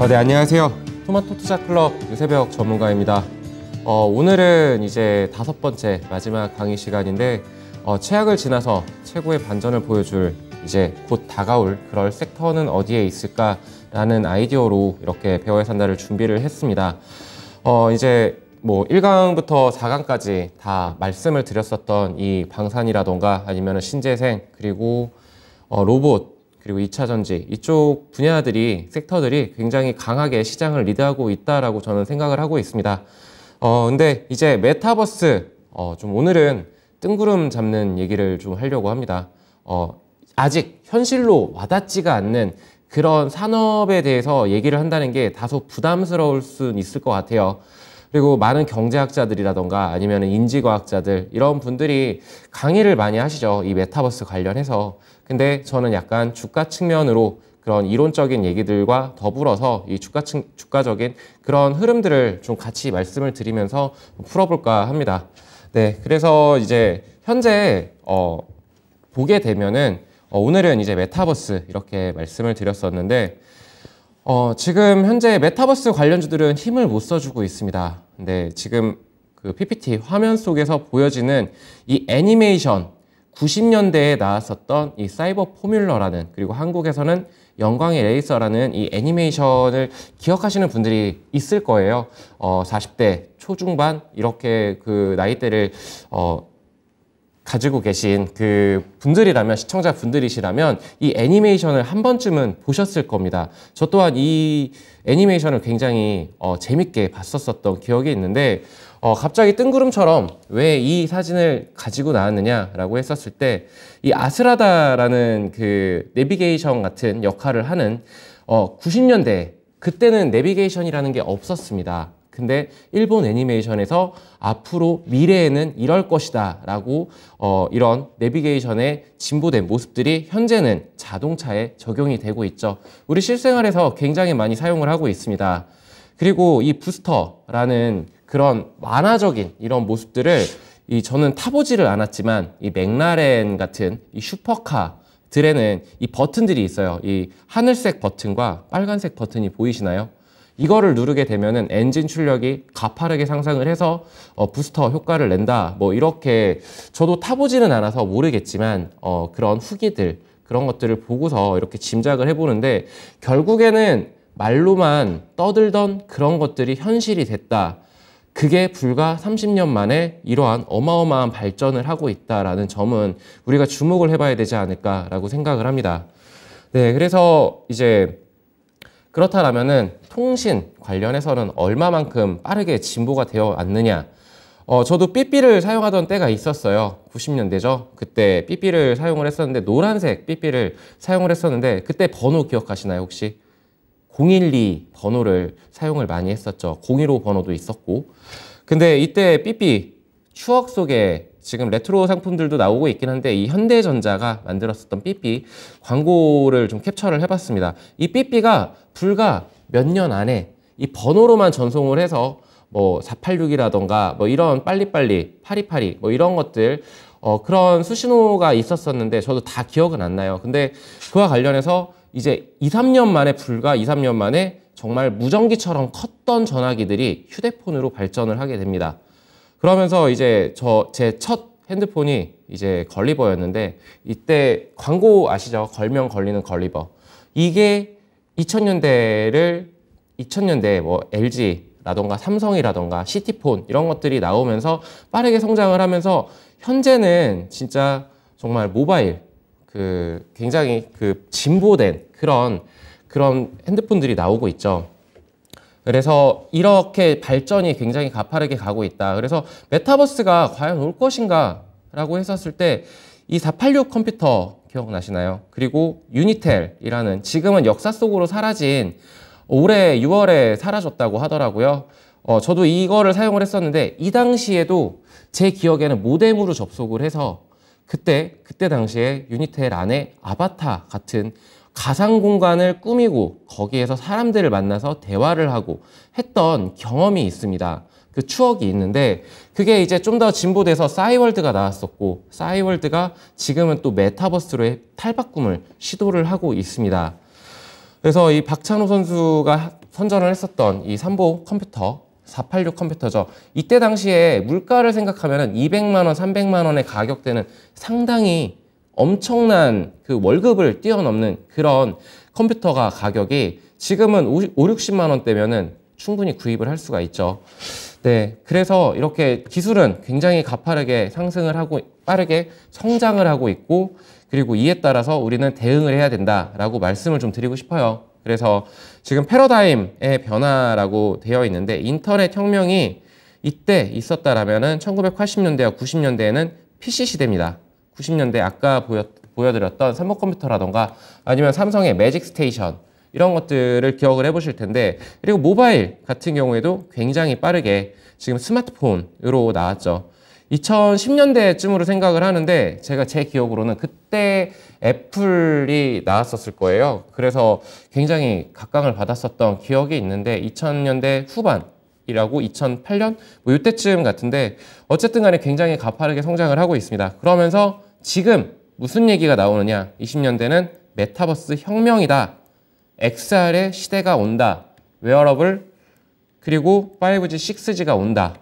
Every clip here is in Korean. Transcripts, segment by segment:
어, 네, 안녕하세요. 토마토 투자 클럽 유세벽 전문가입니다. 어, 오늘은 이제 다섯 번째 마지막 강의 시간인데 어, 최악을 지나서 최고의 반전을 보여줄 이제 곧 다가올 그럴 섹터는 어디에 있을까라는 아이디어로 이렇게 배워야 산다를 준비를 했습니다. 어, 이제 뭐 1강부터 4강까지 다 말씀을 드렸었던 이 방산이라던가 아니면 신재생 그리고 어, 로봇 그리고 2차 전지 이쪽 분야들이 섹터들이 굉장히 강하게 시장을 리드하고 있다라고 저는 생각을 하고 있습니다. 어 근데 이제 메타버스 어, 좀 오늘은 뜬구름 잡는 얘기를 좀 하려고 합니다. 어 아직 현실로 와닿지가 않는 그런 산업에 대해서 얘기를 한다는 게 다소 부담스러울 순 있을 것 같아요. 그리고 많은 경제학자들이라던가 아니면 인지과학자들 이런 분들이 강의를 많이 하시죠. 이 메타버스 관련해서. 근데 저는 약간 주가 측면으로 그런 이론적인 얘기들과 더불어서 이 주가 측, 주가적인 그런 흐름들을 좀 같이 말씀을 드리면서 풀어볼까 합니다. 네, 그래서 이제 현재 어, 보게 되면은 어, 오늘은 이제 메타버스 이렇게 말씀을 드렸었는데 어, 지금 현재 메타버스 관련주들은 힘을 못 써주고 있습니다. 근데 네, 지금 그 PPT 화면 속에서 보여지는 이 애니메이션 90년대에 나왔었던 이 사이버 포뮬러라는 그리고 한국에서는 영광의 레이서라는 이 애니메이션을 기억하시는 분들이 있을 거예요. 어, 40대 초중반 이렇게 그 나이대를 어, 가지고 계신 그 분들이라면 시청자 분들이시라면 이 애니메이션을 한 번쯤은 보셨을 겁니다. 저 또한 이 애니메이션을 굉장히 어, 재밌게 봤었었던 기억이 있는데 어, 갑자기 뜬구름처럼 왜 이 사진을 가지고 나왔느냐라고 했었을 때 이 아스라다라는 그 내비게이션 같은 역할을 하는 어, 90년대 그때는 내비게이션이라는 게 없었습니다. 근데 일본 애니메이션에서 앞으로 미래에는 이럴 것이다 라고 어, 이런 내비게이션의 진보된 모습들이 현재는 자동차에 적용이 되고 있죠. 우리 실생활에서 굉장히 많이 사용을 하고 있습니다. 그리고 이 부스터라는 그런 만화적인 이런 모습들을 이 저는 타보지를 않았지만 이 맥라렌 같은 이 슈퍼카 들에는 이 버튼들이 있어요. 이 하늘색 버튼과 빨간색 버튼이 보이시나요? 이거를 누르게 되면은 엔진 출력이 가파르게 상승을 해서 어, 부스터 효과를 낸다. 뭐 이렇게 저도 타보지는 않아서 모르겠지만 어, 그런 후기들 그런 것들을 보고서 이렇게 짐작을 해보는데 결국에는 말로만 떠들던 그런 것들이 현실이 됐다. 그게 불과 30년 만에 이러한 어마어마한 발전을 하고 있다라는 점은 우리가 주목을 해봐야 되지 않을까라고 생각을 합니다. 네, 그래서 이제 그렇다라면은 통신 관련해서는 얼마만큼 빠르게 진보가 되어 왔느냐. 어, 저도 삐삐를 사용하던 때가 있었어요. 90년대죠. 그때 삐삐를 사용을 했었는데 노란색 삐삐를 사용을 했었는데 그때 번호 기억하시나요 혹시? 012 번호를 사용을 많이 했었죠. 015 번호도 있었고. 근데 이때 삐삐 추억 속에 지금 레트로 상품들도 나오고 있긴 한데 이 현대전자가 만들었었던 삐삐 광고를 좀 캡처를 해봤습니다. 이 삐삐가 불과 몇 년 안에 이 번호로만 전송을 해서 뭐 486이라던가 뭐 이런 빨리빨리 파리파리 뭐 이런 것들 어 그런 수신호가 있었었는데 저도 다 기억은 안 나요. 근데 그와 관련해서 이제 2, 3년 만에 불과 2, 3년 만에 정말 무전기처럼 컸던 전화기들이 휴대폰으로 발전을 하게 됩니다. 그러면서 이제 저 제 첫 핸드폰이 이제 걸리버였는데 이때 광고 아시죠? 걸면 걸리는 걸리버. 이게 2000년대를 2000년대 뭐 LG 라던가 삼성이라던가 시티폰 이런 것들이 나오면서 빠르게 성장을 하면서 현재는 진짜 정말 모바일 그 굉장히 그 진보된 그런 그런 핸드폰들이 나오고 있죠. 그래서 이렇게 발전이 굉장히 가파르게 가고 있다. 그래서 메타버스가 과연 올 것인가 라고 했었을 때 이 486 컴퓨터 기억나시나요? 그리고 유니텔이라는 지금은 역사 속으로 사라진 올해 6월에 사라졌다고 하더라고요. 어, 저도 이거를 사용을 했었는데 이 당시에도 제 기억에는 모뎀으로 접속을 해서 그때 그때 당시에 유니텔 안에 아바타 같은 가상 공간을 꾸미고 거기에서 사람들을 만나서 대화를 하고 했던 경험이 있습니다. 그 추억이 있는데 그게 이제 좀 더 진보돼서 싸이월드가 나왔었고 싸이월드가 지금은 또 메타버스로의 탈바꿈을 시도를 하고 있습니다. 그래서 이 박찬호 선수가 선전을 했었던 이 삼보 컴퓨터 486 컴퓨터죠. 이때 당시에 물가를 생각하면 200만 원, 300만 원의 가격대는 상당히 엄청난 그 월급을 뛰어넘는 그런 컴퓨터가 가격이 지금은 50, 60만 원대면은 충분히 구입을 할 수가 있죠. 네, 그래서 이렇게 기술은 굉장히 가파르게 상승을 하고 빠르게 성장을 하고 있고 그리고 이에 따라서 우리는 대응을 해야 된다라고 말씀을 좀 드리고 싶어요. 그래서 지금 패러다임의 변화라고 되어 있는데 인터넷 혁명이 이때 있었다라면은 1980년대와 90년대에는 PC 시대입니다. 90년대 아까 보여, 보여드렸던 삼목컴퓨터라던가 아니면 삼성의 매직 스테이션 이런 것들을 기억을 해보실 텐데 그리고 모바일 같은 경우에도 굉장히 빠르게 지금 스마트폰으로 나왔죠. 2010년대쯤으로 생각을 하는데 제가 제 기억으로는 그때 애플이 나왔었을 거예요. 그래서 굉장히 각광을 받았었던 기억이 있는데 2000년대 후반 이라고 2008년 뭐 이때쯤 같은데 어쨌든 간에 굉장히 가파르게 성장을 하고 있습니다. 그러면서 지금 무슨 얘기가 나오느냐? 20년대는 메타버스 혁명이다. XR의 시대가 온다. 웨어러블 그리고 5G, 6G가 온다.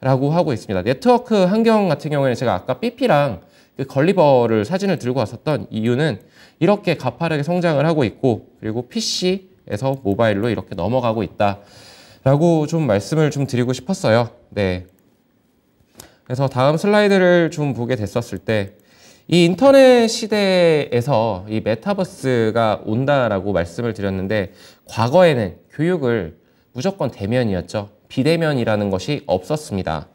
라고 하고 있습니다. 네트워크 환경 같은 경우에는 제가 아까 BP랑 그 걸리버를 사진을 들고 왔었던 이유는 이렇게 가파르게 성장을 하고 있고 그리고 PC에서 모바일로 이렇게 넘어가고 있다. 라고 좀 말씀을 좀 드리고 싶었어요. 네. 그래서 다음 슬라이드를 좀 보게 됐었을 때 이 인터넷 시대에서 이 메타버스가 온다라고 말씀을 드렸는데 과거에는 교육을 무조건 대면이었죠. 비대면이라는 것이 없었습니다.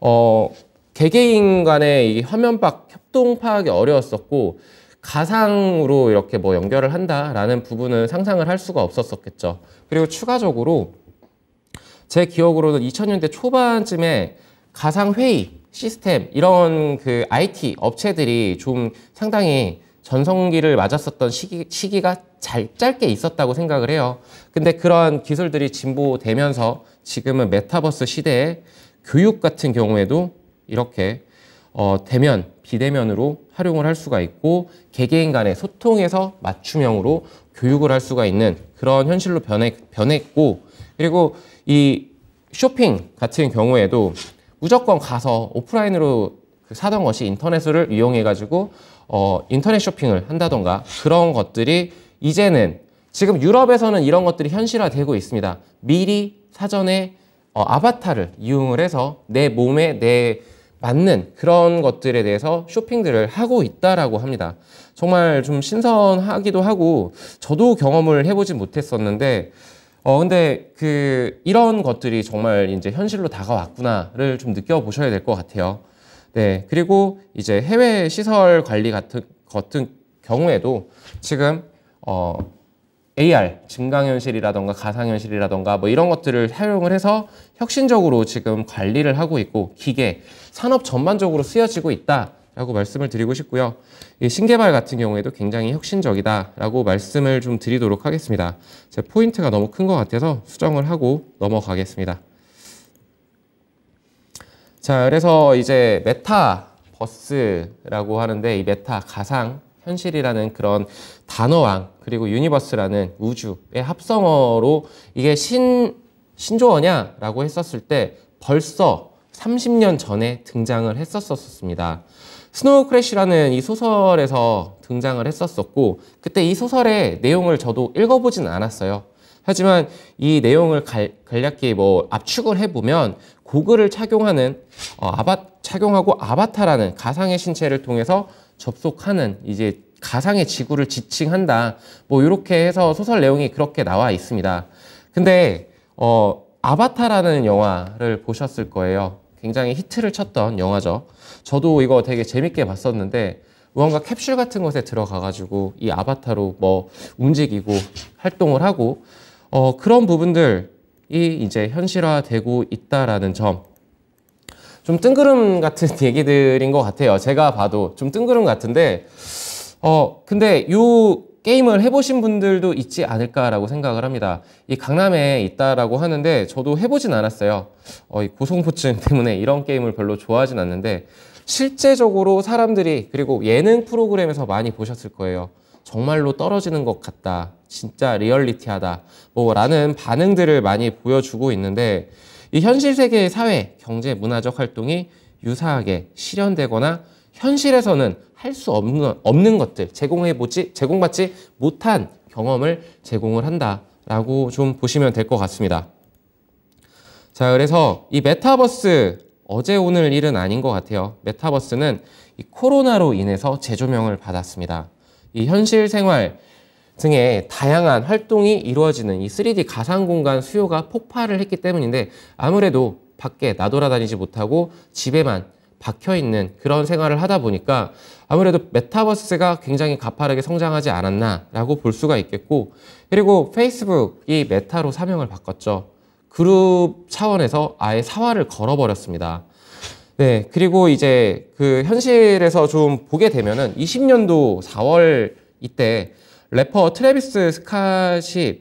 어, 개개인 간의 이 화면박 협동 파악이 어려웠었고 가상으로 이렇게 뭐 연결을 한다라는 부분은 상상을 할 수가 없었었겠죠. 그리고 추가적으로 제 기억으로는 2000년대 초반쯤에 가상 회의 시스템 이런 그 IT 업체들이 좀 상당히 전성기를 맞았었던 시기, 시기가 잘, 짧게 있었다고 생각을 해요. 근데 그런 기술들이 진보되면서 지금은 메타버스 시대에 교육 같은 경우에도 이렇게 어, 대면, 비대면으로 활용을 할 수가 있고 개개인 간의 소통에서 맞춤형으로 교육을 할 수가 있는 그런 현실로 변해, 변했고 그리고 이 쇼핑 같은 경우에도 무조건 가서 오프라인으로 그 사던 것이 인터넷을 이용해가지고 어, 인터넷 쇼핑을 한다던가 그런 것들이 이제는 지금 유럽에서는 이런 것들이 현실화되고 있습니다. 미리 사전에 어, 아바타를 이용을 해서 내 몸에 내 맞는 그런 것들에 대해서 쇼핑들을 하고 있다라고 합니다. 정말 좀 신선하기도 하고 저도 경험을 해보지 못했었는데 어 근데 그 이런 것들이 정말 이제 현실로 다가왔구나를 좀 느껴보셔야 될 것 같아요. 네 그리고 이제 해외 시설 관리 같은 같은 경우에도 지금 어 AR, 증강현실이라던가 가상현실이라던가 뭐 이런 것들을 활용을 해서 혁신적으로 지금 관리를 하고 있고 기계, 산업 전반적으로 쓰여지고 있다. 라고 말씀을 드리고 싶고요. 신개발 같은 경우에도 굉장히 혁신적이다라고 말씀을 좀 드리도록 하겠습니다. 제 포인트가 너무 큰 것 같아서 수정을 하고 넘어가겠습니다. 자, 그래서 이제 메타버스라고 하는데 이 메타 가상 현실이라는 그런 단어왕 그리고 유니버스라는 우주의 합성어로 이게 신 신조어냐라고 했었을 때 벌써 30년 전에 등장을 했었었습니다. 스노우 크래쉬라는 이 소설에서 등장을 했었었고 그때 이 소설의 내용을 저도 읽어보진 않았어요. 하지만 이 내용을 갈, 간략히 뭐 압축을 해보면 고글을 착용하는 어, 아바 착용하고 아바타라는 가상의 신체를 통해서 접속하는 이제 가상의 지구를 지칭한다. 뭐 이렇게 해서 소설 내용이 그렇게 나와 있습니다. 근데 어 아바타라는 영화를 보셨을 거예요. 굉장히 히트를 쳤던 영화죠. 저도 이거 되게 재밌게 봤었는데 무언가 캡슐 같은 곳에 들어가가지고 이 아바타로 뭐 움직이고 활동을 하고 어 그런 부분들이 이제 현실화되고 있다라는 점좀 뜬구름 같은 얘기들인 것 같아요. 제가 봐도 좀 뜬구름 같은데 어 근데 요 게임을 해보신 분들도 있지 않을까라고 생각을 합니다. 이 강남에 있다라고 하는데 저도 해보진 않았어요. 어, 이 고성포증 때문에 이런 게임을 별로 좋아하진 않는데 실제적으로 사람들이 그리고 예능 프로그램에서 많이 보셨을 거예요. 정말로 떨어지는 것 같다. 진짜 리얼리티하다. 뭐 라는 반응들을 많이 보여주고 있는데 이 현실 세계의 사회, 경제, 문화적 활동이 유사하게 실현되거나 현실에서는 할 수 없는, 없는 것들, 제공해보지, 제공받지 못한 경험을 제공을 한다라고 좀 보시면 될 것 같습니다. 자, 그래서 이 메타버스 어제 오늘 일은 아닌 것 같아요. 메타버스는 이 코로나로 인해서 재조명을 받았습니다. 이 현실 생활, 등의 다양한 활동이 이루어지는 이 3D 가상 공간 수요가 폭발을 했기 때문인데 아무래도 밖에 나돌아다니지 못하고 집에만 박혀있는 그런 생활을 하다 보니까 아무래도 메타버스가 굉장히 가파르게 성장하지 않았나라고 볼 수가 있겠고 그리고 페이스북이 메타로 사명을 바꿨죠. 그룹 차원에서 아예 사활을 걸어버렸습니다. 네, 그리고 이제 그 현실에서 좀 보게 되면은 20년도 4월 이때 래퍼 트래비스 스캇이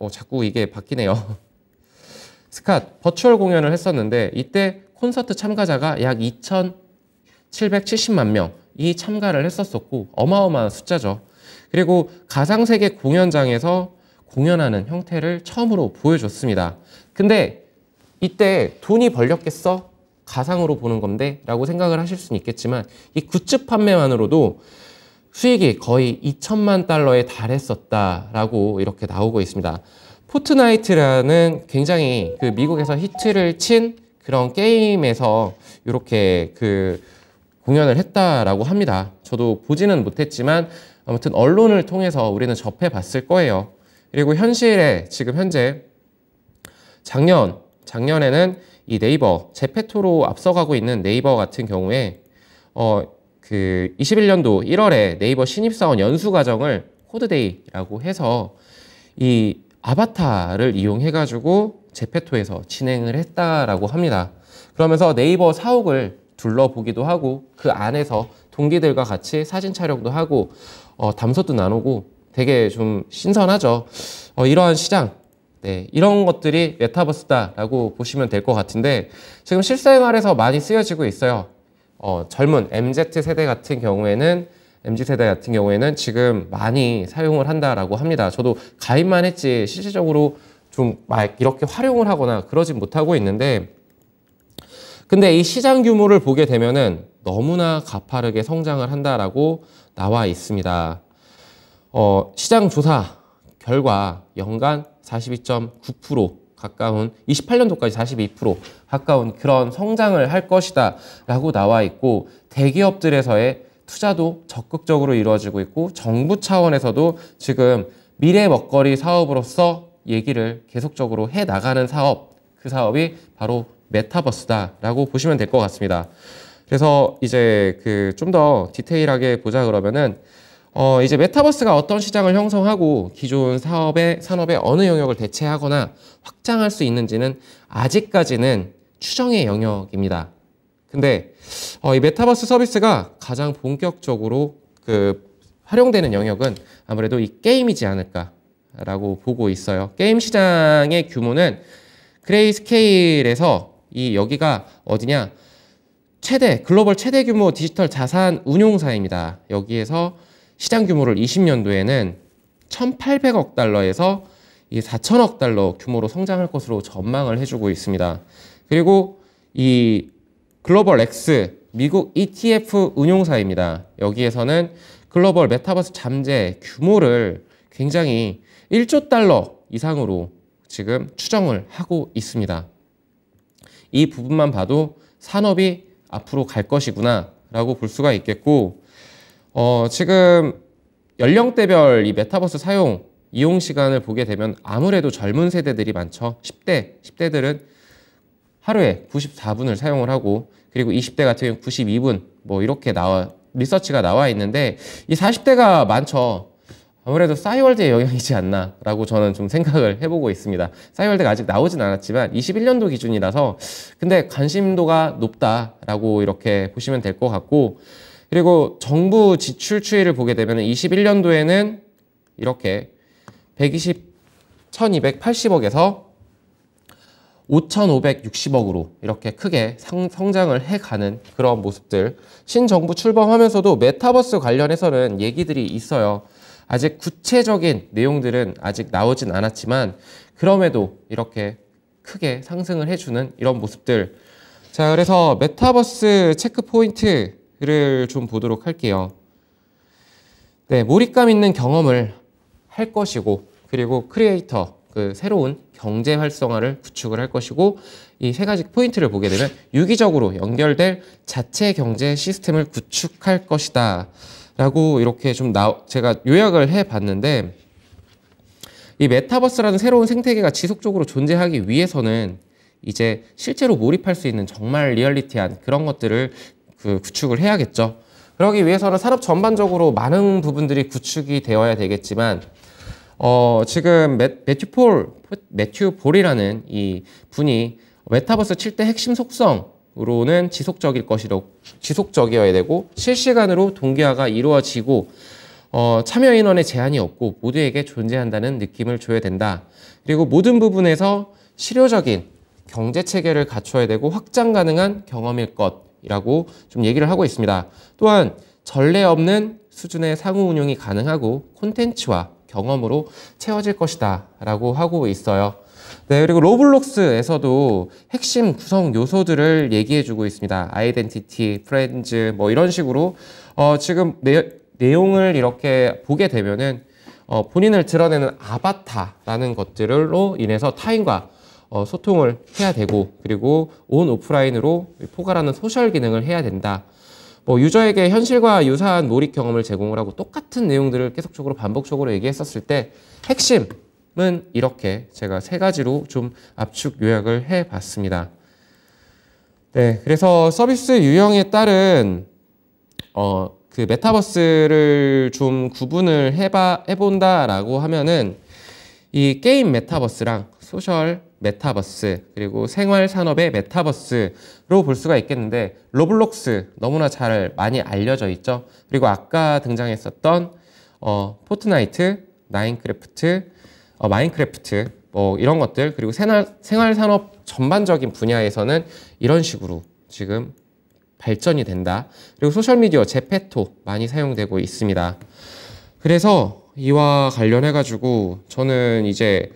어, 자꾸 이게 바뀌네요. 스캇 버추얼 공연을 했었는데 이때 콘서트 참가자가 약 2,770만 명이 참가를 했었었고 어마어마한 숫자죠. 그리고 가상세계 공연장에서 공연하는 형태를 처음으로 보여줬습니다. 근데 이때 돈이 벌렸겠어? 가상으로 보는 건데 라고 생각을 하실 수는 있겠지만 이 굿즈 판매만으로도 수익이 거의 2천만 달러에 달했었다라고 이렇게 나오고 있습니다. 포트나이트라는 굉장히 그 미국에서 히트를 친 그런 게임에서 이렇게 그 공연을 했다라고 합니다. 저도 보지는 못했지만 아무튼 언론을 통해서 우리는 접해봤을 거예요. 그리고 현실에 지금 현재 작년, 작년에는 이 네이버, 제페토로 앞서가고 있는 네이버 같은 경우에 어, 그 21년도 1월에 네이버 신입사원 연수 과정을 코드데이라고 해서 이 아바타를 이용해가지고 제페토에서 진행을 했다라고 합니다. 그러면서 네이버 사옥을 둘러보기도 하고 그 안에서 동기들과 같이 사진 촬영도 하고 어, 담소도 나누고 되게 좀 신선하죠. 어, 이러한 시장, 네, 이런 것들이 메타버스다라고 보시면 될 것 같은데 지금 실생활에서 많이 쓰여지고 있어요. 어, 젊은 MZ 세대 같은 경우에는 MZ 세대 같은 경우에는 지금 많이 사용을 한다라고 합니다. 저도 가입만 했지 실질적으로 좀 막 이렇게 활용을 하거나 그러진 못하고 있는데 근데 이 시장 규모를 보게 되면은 너무나 가파르게 성장을 한다라고 나와 있습니다. 어, 시장 조사 결과 연간 42.9% 가까운 28년도까지 42% 가까운 그런 성장을 할 것이다 라고 나와 있고 대기업들에서의 투자도 적극적으로 이루어지고 있고 정부 차원에서도 지금 미래 먹거리 사업으로서 얘기를 계속적으로 해 나가는 사업 그 사업이 바로 메타버스다라고 보시면 될 것 같습니다. 그래서 이제 그 좀 더 디테일하게 보자 그러면은 어, 이제 메타버스가 어떤 시장을 형성하고 기존 사업의 산업의 어느 영역을 대체하거나 확장할 수 있는지는 아직까지는 추정의 영역입니다. 근데 어, 이 메타버스 서비스가 가장 본격적으로 그 활용되는 영역은 아무래도 이 게임이지 않을까라고 보고 있어요. 게임 시장의 규모는 그레이 스케일에서 이 여기가 어디냐 최대 글로벌 최대 규모 디지털 자산 운용사입니다. 여기에서 시장 규모를 20년도에는 1,800억 달러에서 4천억 달러 규모로 성장할 것으로 전망을 해주고 있습니다. 그리고 이 글로벌 X 미국 ETF 운용사입니다. 여기에서는 글로벌 메타버스 잠재 규모를 굉장히 1조 달러 이상으로 지금 추정을 하고 있습니다. 이 부분만 봐도 산업이 앞으로 갈 것이구나 라고 볼 수가 있겠고 어, 지금 연령대별 이 메타버스 사용 이용 시간을 보게 되면 아무래도 젊은 세대들이 많죠. 10대, 10대들은 하루에 94분을 사용을 하고 그리고 20대 같은 경우 92분 뭐 이렇게 나와 리서치가 나와 있는데 이 40대가 많죠. 아무래도 싸이월드의 영향이지 않나라고 저는 좀 생각을 해보고 있습니다. 싸이월드가 아직 나오진 않았지만 21년도 기준이라서 근데 관심도가 높다라고 이렇게 보시면 될 것 같고 그리고 정부 지출 추이를 보게 되면 21년도에는 이렇게 120, 1280억에서 5,560억으로 이렇게 크게 상, 성장을 해가는 그런 모습들 신정부 출범하면서도 메타버스 관련해서는 얘기들이 있어요 아직 구체적인 내용들은 아직 나오진 않았지만 그럼에도 이렇게 크게 상승을 해주는 이런 모습들 자 그래서 메타버스 체크포인트 글을 좀 보도록 할게요. 네, 몰입감 있는 경험을 할 것이고 그리고 크리에이터 그 새로운 경제 활성화를 구축을 할 것이고 이 세 가지 포인트를 보게 되면 유기적으로 연결될 자체 경제 시스템을 구축할 것이다. 라고 이렇게 좀 나, 제가 요약을 해 봤는데 이 메타버스라는 새로운 생태계가 지속적으로 존재하기 위해서는 이제 실제로 몰입할 수 있는 정말 리얼리티한 그런 것들을 그 구축을 해야겠죠. 그러기 위해서는 산업 전반적으로 많은 부분들이 구축이 되어야 되겠지만 어, 지금 매, 튜 폴, 매튜 볼이라는 이 분이 메타버스 7대 핵심 속성으로는 지속적일 것이로 지속적이어야 되고 실시간으로 동기화가 이루어지고 어, 참여 인원의 제한이 없고 모두에게 존재한다는 느낌을 줘야 된다. 그리고 모든 부분에서 실효적인 경제 체계를 갖춰야 되고 확장 가능한 경험일 것. 이라고 좀 얘기를 하고 있습니다. 또한 전례 없는 수준의 상호 운영이 가능하고 콘텐츠와 경험으로 채워질 것이다 라고 하고 있어요. 네, 그리고 로블록스에서도 핵심 구성 요소들을 얘기해주고 있습니다. 아이덴티티, 프렌즈, 뭐 이런 식으로 어, 지금 내, 내용을 이렇게 보게 되면은 어, 본인을 드러내는 아바타라는 것들로 인해서 타인과 어, 소통을 해야 되고 그리고 온 오프라인으로 포괄하는 소셜 기능을 해야 된다. 뭐 유저에게 현실과 유사한 몰입 경험을 제공을 하고 똑같은 내용들을 계속적으로 반복적으로 얘기했었을 때 핵심은 이렇게 제가 세 가지로 좀 압축 요약을 해봤습니다. 네, 그래서 서비스 유형에 따른 어, 그 메타버스를 좀 구분을 해봐 해본다라고 하면은 이 게임 메타버스랑 소셜 메타버스 그리고 생활 산업의 메타버스로 볼 수가 있겠는데 로블록스 너무나 잘 많이 알려져 있죠. 그리고 아까 등장했었던 어, 포트나이트, 나인크래프트, 어, 마인크래프트 뭐 이런 것들 그리고 생활 생활 산업 전반적인 분야에서는 이런 식으로 지금 발전이 된다. 그리고 소셜 미디어 제페토 많이 사용되고 있습니다. 그래서 이와 관련해 가지고 저는 이제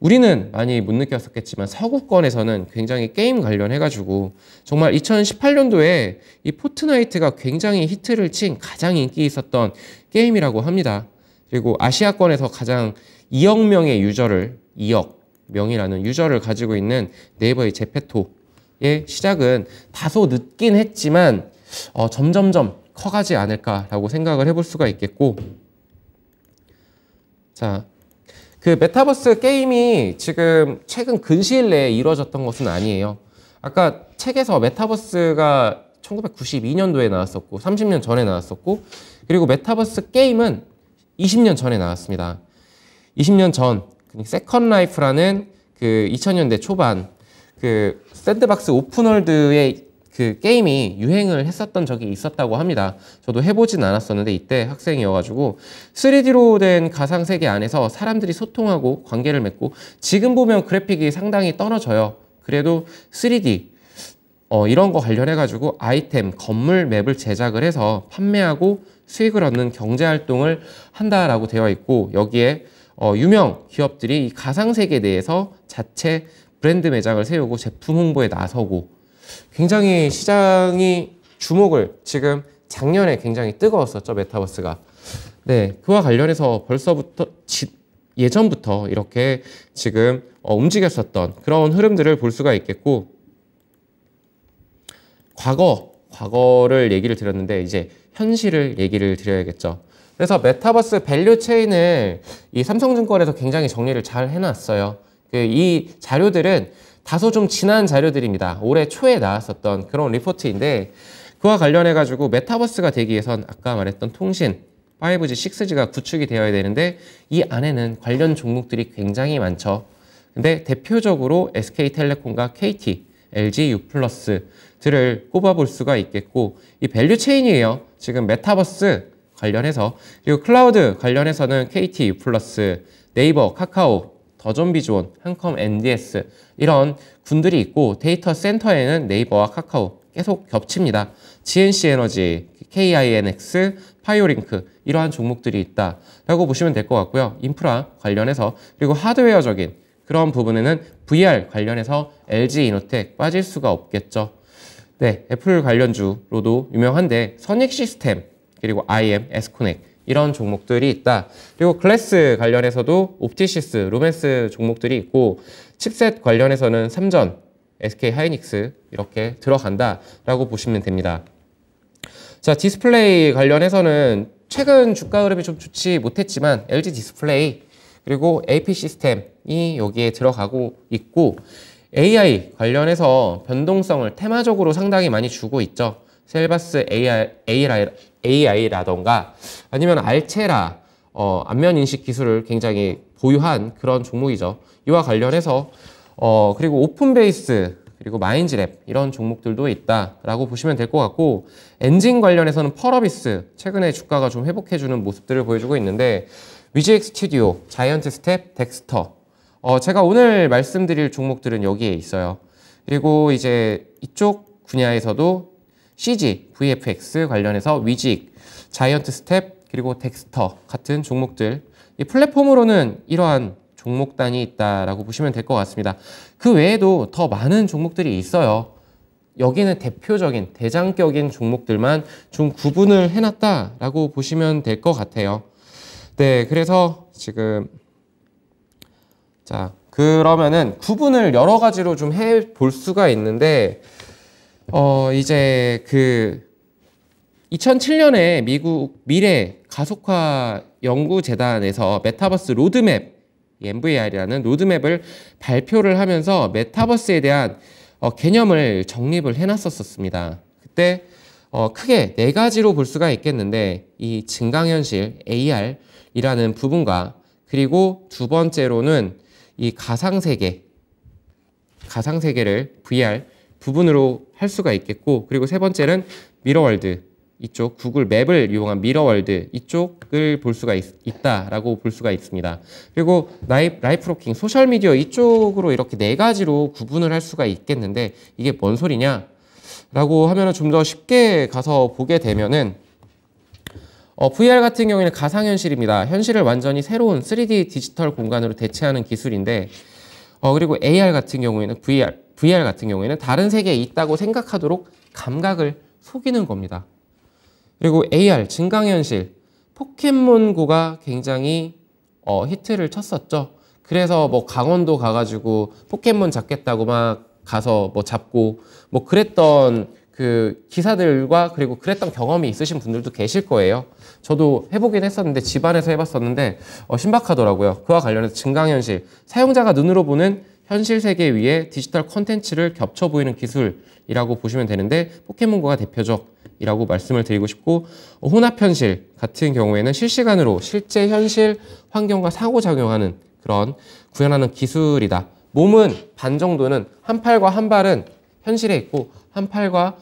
우리는 많이 못 느꼈었겠지만 서구권에서는 굉장히 게임 관련해가지고 정말 2018년도에 이 포트나이트가 굉장히 히트를 친 가장 인기 있었던 게임이라고 합니다. 그리고 아시아권에서 가장 2억 명의 유저를 2억 명이라는 유저를 가지고 있는 네이버의 제페토의 시작은 다소 늦긴 했지만 어, 점점점 커가지 않을까라고 생각을 해볼 수가 있겠고 자그 메타버스 게임이 지금 최근 근시일 내에 이루어졌던 것은 아니에요. 아까 책에서 메타버스가 1992년도에 나왔었고 30년 전에 나왔었고 그리고 메타버스 게임은 20년 전에 나왔습니다. 20년 전 그러니까 세컨 라이프라는 그 2000년대 초반 그 샌드박스 오픈월드의 그 게임이 유행을 했었던 적이 있었다고 합니다. 저도 해보진 않았었는데 이때 학생이어가지고 3D로 된 가상 세계 안에서 사람들이 소통하고 관계를 맺고 지금 보면 그래픽이 상당히 떨어져요. 그래도 3D 어, 이런 거 관련해가지고 아이템, 건물 맵을 제작을 해서 판매하고 수익을 얻는 경제 활동을 한다라고 되어 있고 여기에 어, 유명 기업들이 이 가상 세계 내에서 자체 브랜드 매장을 세우고 제품 홍보에 나서고 굉장히 시장이 주목을 지금 작년에 굉장히 뜨거웠었죠 메타버스가 네 그와 관련해서 벌써부터 지, 예전부터 이렇게 지금 어, 움직였었던 그런 흐름들을 볼 수가 있겠고 과거 과거를 얘기를 드렸는데 이제 현실을 얘기를 드려야겠죠 그래서 메타버스 밸류 체인을 이 삼성증권에서 굉장히 정리를 잘 해놨어요 그 이 자료들은 다소 좀 지난 자료들입니다. 올해 초에 나왔었던 그런 리포트인데 그와 관련해 가지고 메타버스가 되기 위해선 아까 말했던 통신 5G, 6G가 구축이 되어야 되는데 이 안에는 관련 종목들이 굉장히 많죠. 근데 대표적으로 SK텔레콤과 KT, LG U 플러스들을 꼽아볼 수가 있겠고 이 밸류 체인이에요. 지금 메타버스 관련해서 그리고 클라우드 관련해서는 KT U 플러스, 네이버, 카카오 더존비즈원, 한컴 NDS 이런 군들이 있고 데이터 센터에는 네이버와 카카오 계속 겹칩니다. GNC 에너지, KINX, 파이오링크 이러한 종목들이 있다라고 보시면 될 것 같고요. 인프라 관련해서 그리고 하드웨어적인 그런 부분에는 VR 관련해서 LG 이노텍 빠질 수가 없겠죠. 네, 애플 관련주로도 유명한데 선익 시스템 그리고 IM, 에스코넥 이런 종목들이 있다. 그리고 클래스 관련해서도 옵티시스, 루멘스 종목들이 있고 칩셋 관련해서는 삼전, SK 하이닉스 이렇게 들어간다라고 보시면 됩니다. 자, 디스플레이 관련해서는 최근 주가 흐름이 좀 좋지 못했지만 LG 디스플레이 그리고 AP 시스템이 여기에 들어가고 있고 AI 관련해서 변동성을 테마적으로 상당히 많이 주고 있죠. 셀바스 AI, AI, AI라던가 아니면 알체라 어, 안면 인식 기술을 굉장히 보유한 그런 종목이죠. 이와 관련해서 어, 그리고 오픈베이스 그리고 마인즈랩 이런 종목들도 있다라고 보시면 될 것 같고 엔진 관련해서는 펄어비스 최근에 주가가 좀 회복해주는 모습들을 보여주고 있는데 위지엑 스튜디오, 자이언트 스텝, 덱스터 어, 제가 오늘 말씀드릴 종목들은 여기에 있어요. 그리고 이제 이쪽 분야에서도 CG, VFX 관련해서 위직, 자이언트 스텝, 그리고 덱스터 같은 종목들 이 플랫폼으로는 이러한 종목 단이 있다라고 보시면 될 것 같습니다. 그 외에도 더 많은 종목들이 있어요. 여기는 대표적인 대장격인 종목들만 좀 구분을 해놨다라고 보시면 될 것 같아요. 네, 그래서 지금 자 그러면은 구분을 여러 가지로 좀 해볼 수가 있는데 어, 이제 그 2007년에 미국 미래 가속화 연구재단에서 메타버스 로드맵, MVR이라는 로드맵을 발표를 하면서 메타버스에 대한 어, 개념을 정립을 해놨었습니다. 그때 어, 크게 네 가지로 볼 수가 있겠는데 이 증강현실 AR이라는 부분과 그리고 두 번째로는 이 가상세계, 가상세계를 VR 부분으로 할 수가 있겠고 그리고 세 번째는 미러월드 이쪽 구글 맵을 이용한 미러월드 이쪽을 볼 수가 있, 있다라고 볼 수가 있습니다. 그리고 라이프, 로킹 소셜미디어 이쪽으로 이렇게 네 가지로 구분을 할 수가 있겠는데 이게 뭔 소리냐? 라고 하면은 좀 더 쉽게 가서 보게 되면은 어, VR 같은 경우에는 가상현실입니다. 현실을 완전히 새로운 3D 디지털 공간으로 대체하는 기술인데 어, 그리고 AR 같은 경우에는 VR VR 같은 경우에는 다른 세계에 있다고 생각하도록 감각을 속이는 겁니다. 그리고 AR, 증강현실, 포켓몬고가 굉장히 어, 히트를 쳤었죠. 그래서 뭐 강원도 가가지고 포켓몬 잡겠다고 막 가서 뭐 잡고 뭐 그랬던 그 기사들과 그리고 그랬던 경험이 있으신 분들도 계실 거예요. 저도 해보긴 했었는데 집안에서 해봤었는데 어, 신박하더라고요. 그와 관련해서 증강현실, 사용자가 눈으로 보는 현실 세계 위에 디지털 컨텐츠를 겹쳐 보이는 기술이라고 보시면 되는데 포켓몬고가 대표적이라고 말씀을 드리고 싶고 혼합 현실 같은 경우에는 실시간으로 실제 현실 환경과 상호작용하는 그런 구현하는 기술이다. 몸은 반 정도는 한 팔과 한 발은 현실에 있고 한 팔과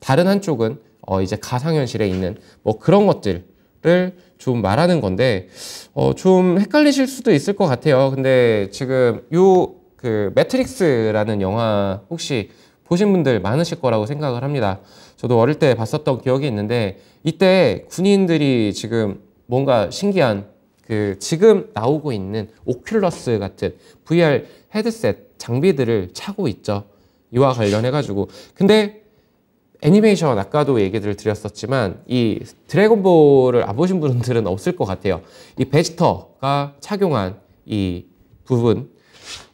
다른 한쪽은 어 이제 가상현실에 있는 뭐 그런 것들을 좀 말하는 건데 어 좀 헷갈리실 수도 있을 것 같아요. 근데 지금 요그 매트릭스라는 영화 혹시 보신 분들 많으실 거라고 생각을 합니다. 저도 어릴 때 봤었던 기억이 있는데 이때 군인들이 지금 뭔가 신기한 그 지금 나오고 있는 오큘러스 같은 VR 헤드셋 장비들을 차고 있죠. 이와 관련해 가지고 근데 애니메이션 아까도 얘기를 드렸었지만 이 드래곤볼을 안 보신 분들은 없을 것 같아요. 이 베지터가 착용한 이 부분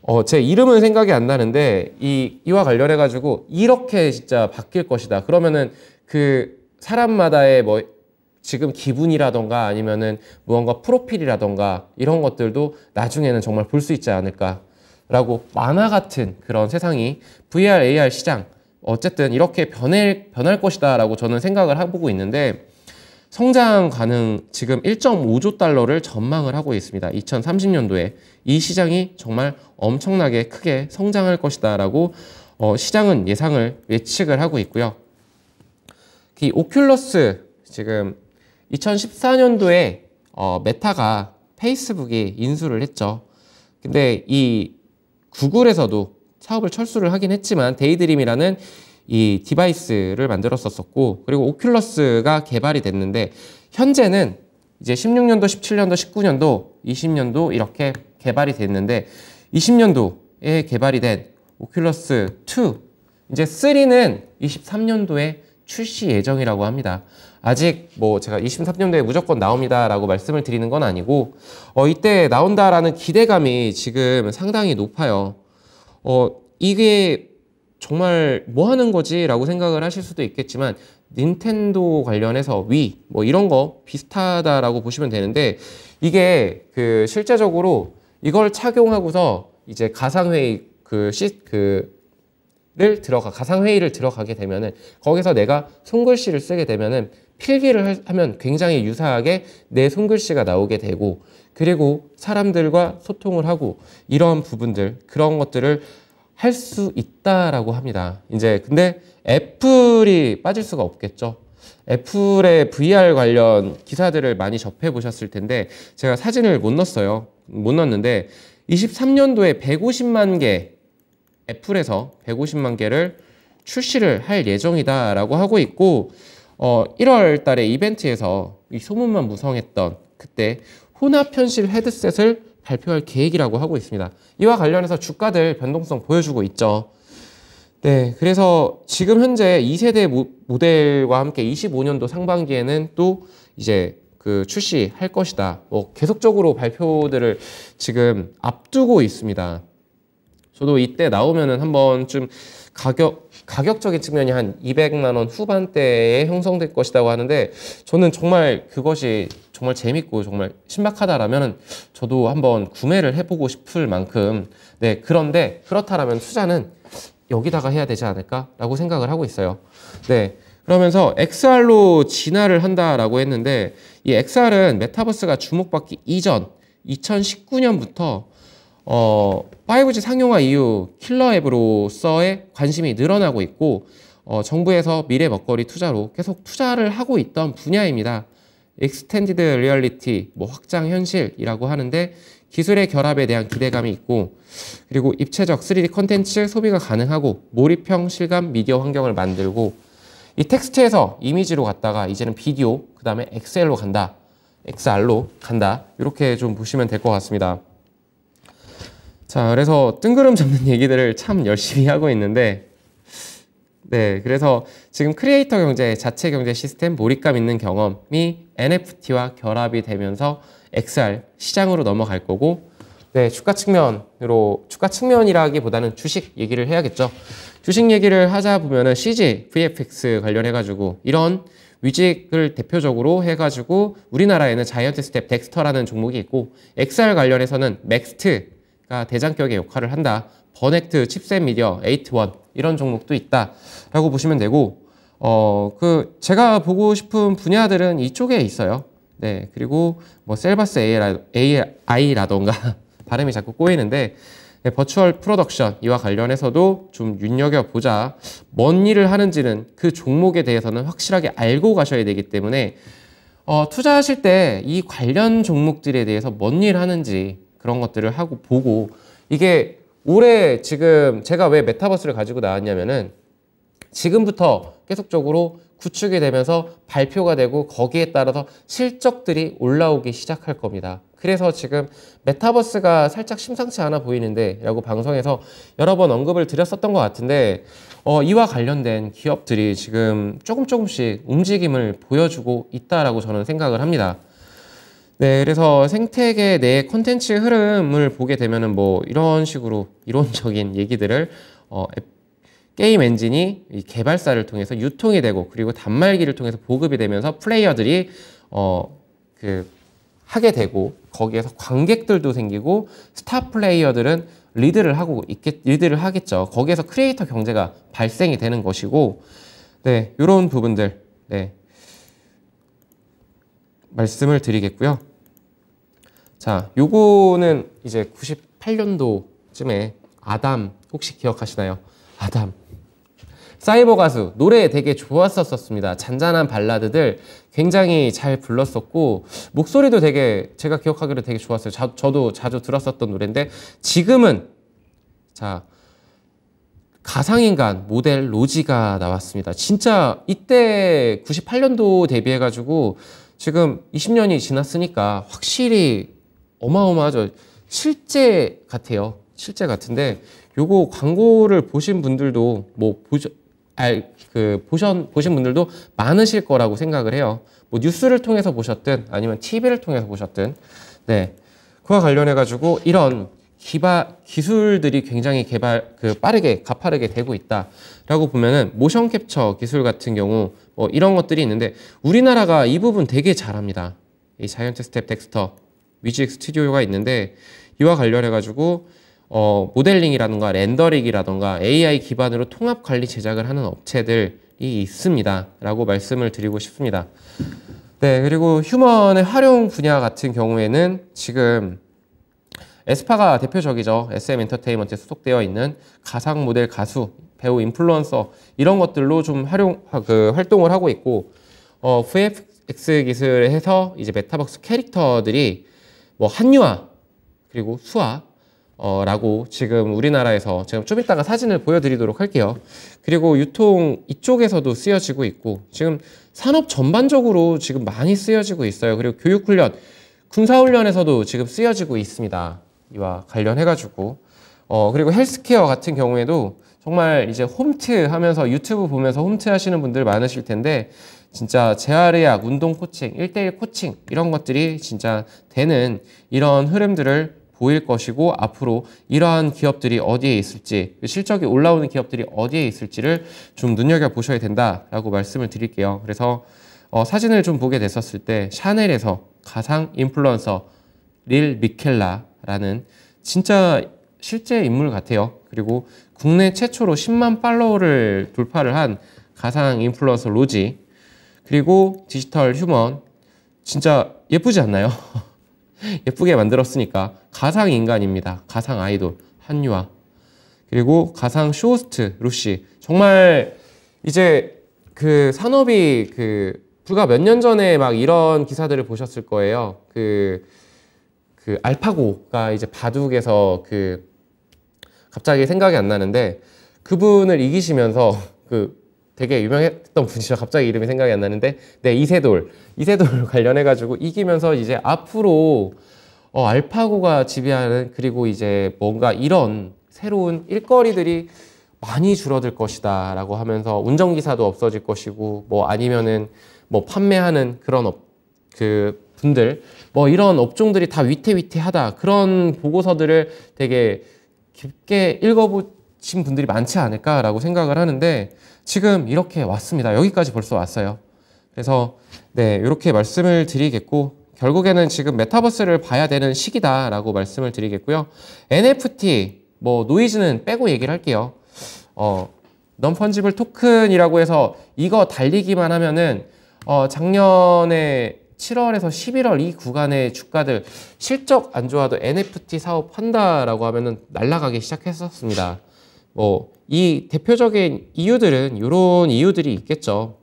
어, 제 이름은 생각이 안 나는데 이 이와 관련해 가지고 이렇게 진짜 바뀔 것이다. 그러면은 그 사람마다의 뭐 지금 기분이라던가 아니면은 무언가 프로필이라던가 이런 것들도 나중에는 정말 볼 수 있지 않을까라고 만화 같은 그런 세상이 VR, AR 시장 어쨌든 이렇게 변할 변할 것이다라고 저는 생각을 하고 있는데 성장 가능 지금 1.5조 달러를 전망을 하고 있습니다. 2030년도에 이 시장이 정말 엄청나게 크게 성장할 것이다라고 어, 시장은 예상을 예측을 하고 있고요. 이 오큘러스 지금 2014년도에 어, 메타가 페이스북이 인수를 했죠. 근데 이 구글에서도 사업을 철수를 하긴 했지만 데이드림이라는 이 디바이스를 만들었었고 었 그리고 오큘러스가 개발이 됐는데 현재는 이제 16년도, 17년도, 19년도, 20년도 이렇게 개발이 됐는데 20년도에 개발이 된 오큘러스 2 이제 3는 23년도에 출시 예정이라고 합니다. 아직 뭐 제가 23년도에 무조건 나옵니다라고 말씀을 드리는 건 아니고 어 이때 나온다라는 기대감이 지금 상당히 높아요. 어 이게 정말 뭐 하는 거지라고 생각을 하실 수도 있겠지만 닌텐도 관련해서 위 뭐 이런 거 비슷하다라고 보시면 되는데 이게 그 실제적으로 이걸 착용하고서 이제 가상회의 그시그 그 를 들어가 가상 회의를 들어가게 되면은 거기서 내가 손글씨를 쓰게 되면은 필기를 하면 굉장히 유사하게 내 손글씨가 나오게 되고 그리고 사람들과 소통을 하고 이런 부분들 그런 것들을 할수 있다라고 합니다. 이제 근데 애플이 빠질 수가 없겠죠. 애플의 VR 관련 기사들을 많이 접해 보셨을 텐데 제가 사진을 못 넣었어요. 못 넣었는데 23년도에 150만 개 애플에서 150만 개를 출시를 할 예정이다라고 하고 있고 어 1월 달에 이벤트에서 이 소문만 무성했던 그때 혼합 현실 헤드셋을 발표할 계획이라고 하고 있습니다. 이와 관련해서 주가들 변동성 보여주고 있죠. 네, 그래서 지금 현재 2세대 모, 델과 함께 25년도 상반기에는 또 이제 그 출시할 것이다. 뭐 계속적으로 발표들을 지금 앞두고 있습니다. 저도 이때 나오면은 한번 좀 가격 가격적인 측면이 한 200만 원 후반대에 형성될 것이라고 하는데 저는 정말 그것이 정말 재밌고 정말 신박하다라면 저도 한번 구매를 해보고 싶을 만큼 네 그런데 그렇다라면 투자는 여기다가 해야 되지 않을까라고 생각을 하고 있어요. 네. 그러면서 XR로 진화를 한다라고 했는데 이 XR은 메타버스가 주목받기 이전 2019년부터 어 5G 상용화 이후 킬러 앱으로서의 관심이 늘어나고 있고 어 정부에서 미래 먹거리 투자로 계속 투자를 하고 있던 분야입니다. 익스텐디드 리얼리티, 뭐 확장 현실이라고 하는데 기술의 결합에 대한 기대감이 있고 그리고 입체적 3D 콘텐츠 소비가 가능하고 몰입형 실감 미디어 환경을 만들고 이 텍스트에서 이미지로 갔다가 이제는 비디오, 그 다음에 엑셀로 간다, XR로 간다 이렇게 좀 보시면 될 것 같습니다. 자, 그래서 뜬구름 잡는 얘기들을 참 열심히 하고 있는데 네, 그래서 지금 크리에이터 경제, 자체 경제 시스템 몰입감 있는 경험이 NFT와 결합이 되면서 XR 시장으로 넘어갈 거고, 네, 주가 측면으로, 주가 측면이라기보다는 주식 얘기를 해야겠죠. 주식 얘기를 하자 보면은 CG, VFX 관련해가지고 이런 위직을 대표적으로 해가지고 우리나라에는 자이언트 스텝 덱스터라는 종목이 있고, XR 관련해서는 맥스트가 대장격의 역할을 한다. 버넥트, 칩셋미디어, 에이트원 이런 종목도 있다라고 보시면 되고 어 그 제가 보고 싶은 분야들은 이쪽에 있어요. 네 그리고 뭐 셀바스 AI라던가 발음이 자꾸 꼬이는데 네, 버추얼 프로덕션 이와 관련해서도 좀윤여겨보자뭔 일을 하는지는 그 종목에 대해서는 확실하게 알고 가셔야 되기 때문에 어, 투자하실 때 이 관련 종목들에 대해서 뭔일을 하는지 그런 것들을 하고 보고 이게 올해 지금 제가 왜 메타버스를 가지고 나왔냐면은 지금부터 계속적으로 구축이 되면서 발표가 되고 거기에 따라서 실적들이 올라오기 시작할 겁니다. 그래서 지금 메타버스가 살짝 심상치 않아 보이는데 라고 방송에서 여러 번 언급을 드렸었던 것 같은데 어, 이와 관련된 기업들이 지금 조금 조금씩 움직임을 보여주고 있다라고 저는 생각을 합니다. 네, 그래서 생태계 내 콘텐츠 흐름을 보게 되면은 뭐 이런 식으로 이론적인 얘기들을 어, 게임 엔진이 이 개발사를 통해서 유통이 되고 그리고 단말기를 통해서 보급이 되면서 플레이어들이 어 그 하게 되고 거기에서 관객들도 생기고 스타 플레이어들은 리드를 하고 있겠 리드를 하겠죠. 거기에서 크리에이터 경제가 발생이 되는 것이고 네, 요런 부분들. 네. 말씀을 드리겠고요. 자, 요거는 이제 98년도쯤에 아담 혹시 기억하시나요? 아담 사이버 가수 노래 되게 좋았었었습니다. 잔잔한 발라드들 굉장히 잘 불렀었고 목소리도 되게 제가 기억하기로 되게 좋았어요. 자, 저도 자주 들었었던 노래인데 지금은 자 가상인간 모델 로지가 나왔습니다. 진짜 이때 98년도 데뷔해가지고 지금 20년이 지났으니까 확실히 어마어마하죠. 실제 같아요. 실제 같은데 요거 광고를 보신 분들도 뭐 보셔 알그 보신 보신 분들도 많으실 거라고 생각을 해요. 뭐 뉴스를 통해서 보셨든 아니면 TV를 통해서 보셨든 네. 그와 관련해 가지고 이런 기바 기술들이 굉장히 개발 그 빠르게 가파르게 되고 있다라고 보면은 모션 캡처 기술 같은 경우 뭐 이런 것들이 있는데 우리나라가 이 부분 되게 잘합니다. 이 자이언트 스텝 덱스터 위직 스튜디오가 있는데 이와 관련해가지고 어, 모델링이라든가 렌더링이라든가 AI 기반으로 통합 관리 제작을 하는 업체들이 있습니다. 라고 말씀을 드리고 싶습니다. 네, 그리고 휴먼의 활용 분야 같은 경우에는 지금 에스파가 대표적이죠. SM 엔터테인먼트에 소속되어 있는 가상 모델 가수, 배우 인플루언서 이런 것들로 좀 활용 아, 그 활동을 하고 있고 어 VFX 기술을해서 이제 메타버스 캐릭터들이 뭐 한유아 그리고 수아 어, 라고 지금 우리나라에서 지금 좀 이따가 사진을 보여드리도록 할게요. 그리고 유통 이쪽에서도 쓰여지고 있고 지금 산업 전반적으로 지금 많이 쓰여지고 있어요. 그리고 교육훈련, 군사훈련에서도 지금 쓰여지고 있습니다. 이와 관련해 가지고 어 그리고 헬스케어 같은 경우에도 정말 이제 홈트 하면서 유튜브 보면서 홈트 하시는 분들 많으실 텐데 진짜 재활의학, 운동 코칭, 일대일 코칭 이런 것들이 진짜 되는 이런 흐름들을 보일 것이고 앞으로 이러한 기업들이 어디에 있을지 그 실적이 올라오는 기업들이 어디에 있을지를 좀 눈여겨 보셔야 된다라고 말씀을 드릴게요. 그래서 어, 사진을 좀 보게 됐었을 때 샤넬에서 가상 인플루언서 릴 미켈라 라는 진짜 실제 인물 같아요. 그리고 국내 최초로 10만 팔로워를 돌파를 한 가상 인플루언서 로지 그리고 디지털 휴먼 진짜 예쁘지 않나요? 예쁘게 만들었으니까 가상 인간입니다. 가상 아이돌 한유아 그리고 가상 쇼호스트 루시 정말 이제 그 산업이 그 불과 몇 년 전에 막 이런 기사들을 보셨을 거예요. 그그 알파고가 이제 바둑에서 그 갑자기 생각이 안 나는데 그분을 이기시면서 그 되게 유명했던 분이죠. 갑자기 이름이 생각이 안 나는데 네 이세돌 이세돌 관련해 가지고 이기면서 이제 앞으로 어, 알파고가 지배하는 그리고 이제 뭔가 이런 새로운 일거리들이 많이 줄어들 것이다 라고 하면서 운전기사도 없어질 것이고 뭐 아니면은 뭐 판매하는 그런 업, 그 분들 뭐 이런 업종들이 다 위태위태하다 그런 보고서들을 되게 깊게 읽어보신 분들이 많지 않을까라고 생각을 하는데 지금 이렇게 왔습니다. 여기까지 벌써 왔어요. 그래서 네 이렇게 말씀을 드리겠고 결국에는 지금 메타버스를 봐야 되는 시기다라고 말씀을 드리겠고요. NFT 뭐 노이즈는 빼고 얘기를 할게요. 어 넘펀지블 토큰이라고 해서 이거 달리기만 하면은 어 작년에 7월에서 11월 이 구간의 주가들 실적 안 좋아도 NFT 사업 한다라고 하면은 날라가기 시작했었습니다. 뭐 이 대표적인 이유들은 이런 이유들이 있겠죠.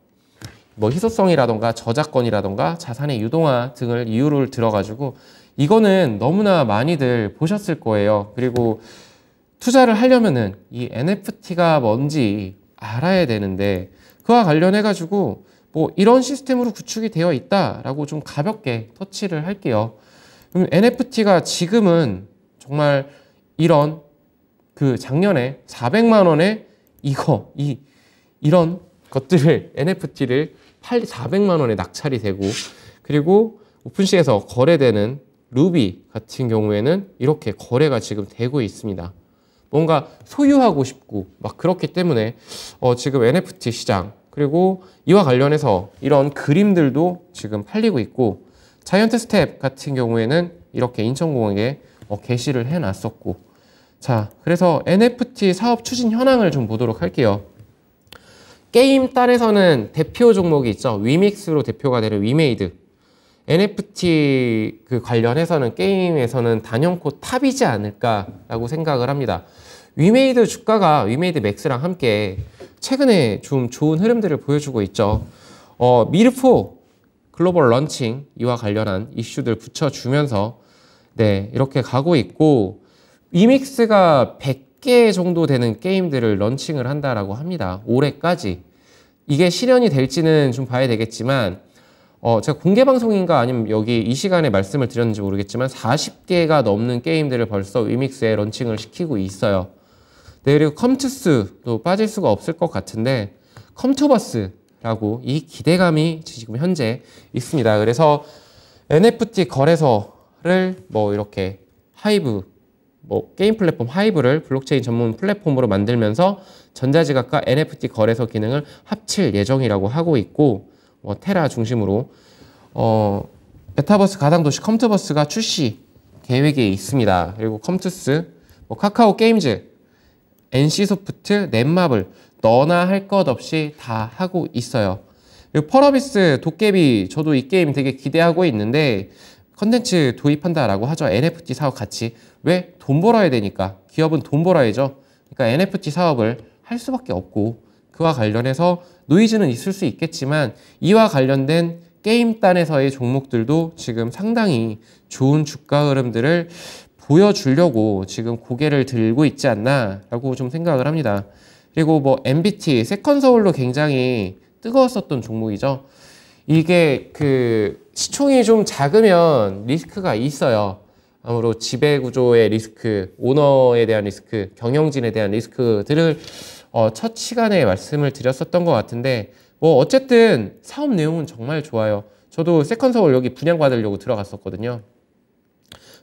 뭐 희소성이라던가 저작권이라던가 자산의 유동화 등을 이유를 들어가지고 이거는 너무나 많이들 보셨을 거예요. 그리고 투자를 하려면은 이 NFT가 뭔지 알아야 되는데 그와 관련해 가지고 뭐 이런 시스템으로 구축이 되어 있다라고 좀 가볍게 터치를 할게요. 그럼 NFT가 지금은 정말 이런 그 작년에 400만 원에 이거 이 이런 것들을 NFT를 팔 400만 원에 낙찰이 되고 그리고 오픈시에서 거래되는 루비 같은 경우에는 이렇게 거래가 지금 되고 있습니다. 뭔가 소유하고 싶고 막 그렇기 때문에 어 지금 NFT 시장 그리고 이와 관련해서 이런 그림들도 지금 팔리고 있고 자이언트 스텝 같은 경우에는 이렇게 인천공항에 어, 게시를 해놨었고 자 그래서 NFT 사업 추진 현황을 좀 보도록 할게요 게임 딸에서는 대표 종목이 있죠 위믹스로 대표가 되는 위메이드 NFT 그 관련해서는 게임에서는 단연코 탑이지 않을까라고 생각을 합니다 위메이드 주가가 위메이드 맥스랑 함께 최근에 좀 좋은 흐름들을 보여주고 있죠. 어, 미르포 글로벌 런칭 이와 관련한 이슈들 붙여주면서 네 이렇게 가고 있고 위믹스가 100개 정도 되는 게임들을 런칭을 한다라고 합니다. 올해까지 이게 실현이 될지는 좀 봐야 되겠지만 어, 제가 공개 방송인가 아니면 여기 이 시간에 말씀을 드렸는지 모르겠지만 40개가 넘는 게임들을 벌써 위믹스에 런칭을 시키고 있어요. 네, 그리고 컴투스도 빠질 수가 없을 것 같은데 컴투버스라고 이 기대감이 지금 현재 있습니다. 그래서 NFT 거래소를 뭐 이렇게 하이브 뭐 게임 플랫폼 하이브를 블록체인 전문 플랫폼으로 만들면서 전자지갑과 NFT 거래소 기능을 합칠 예정이라고 하고 있고 뭐 테라 중심으로 어 메타버스 가상도시 컴투버스가 출시 계획에 있습니다. 그리고 컴투스, 뭐 카카오 게임즈 NC소프트, 넷마블 너나 할 것 없이 다 하고 있어요. 그리고 펄어비스, 도깨비 저도 이 게임 되게 기대하고 있는데 컨텐츠 도입한다라고 하죠. NFT 사업 같이. 왜? 돈 벌어야 되니까. 기업은 돈 벌어야죠. 그러니까 NFT 사업을 할 수밖에 없고 그와 관련해서 노이즈는 있을 수 있겠지만 이와 관련된 게임단에서의 종목들도 지금 상당히 좋은 주가 흐름들을 보여주려고 지금 고개를 들고 있지 않나라고 좀 생각을 합니다. 그리고 뭐 MBT 세컨 서울로 굉장히 뜨거웠었던 종목이죠. 이게 그 시총이 좀 작으면 리스크가 있어요. 아무로 지배 구조의 리스크, 오너에 대한 리스크, 경영진에 대한 리스크들을 어, 첫 시간에 말씀을 드렸었던 것 같은데 뭐 어쨌든 사업 내용은 정말 좋아요. 저도 세컨 서울 여기 분양 받으려고 들어갔었거든요.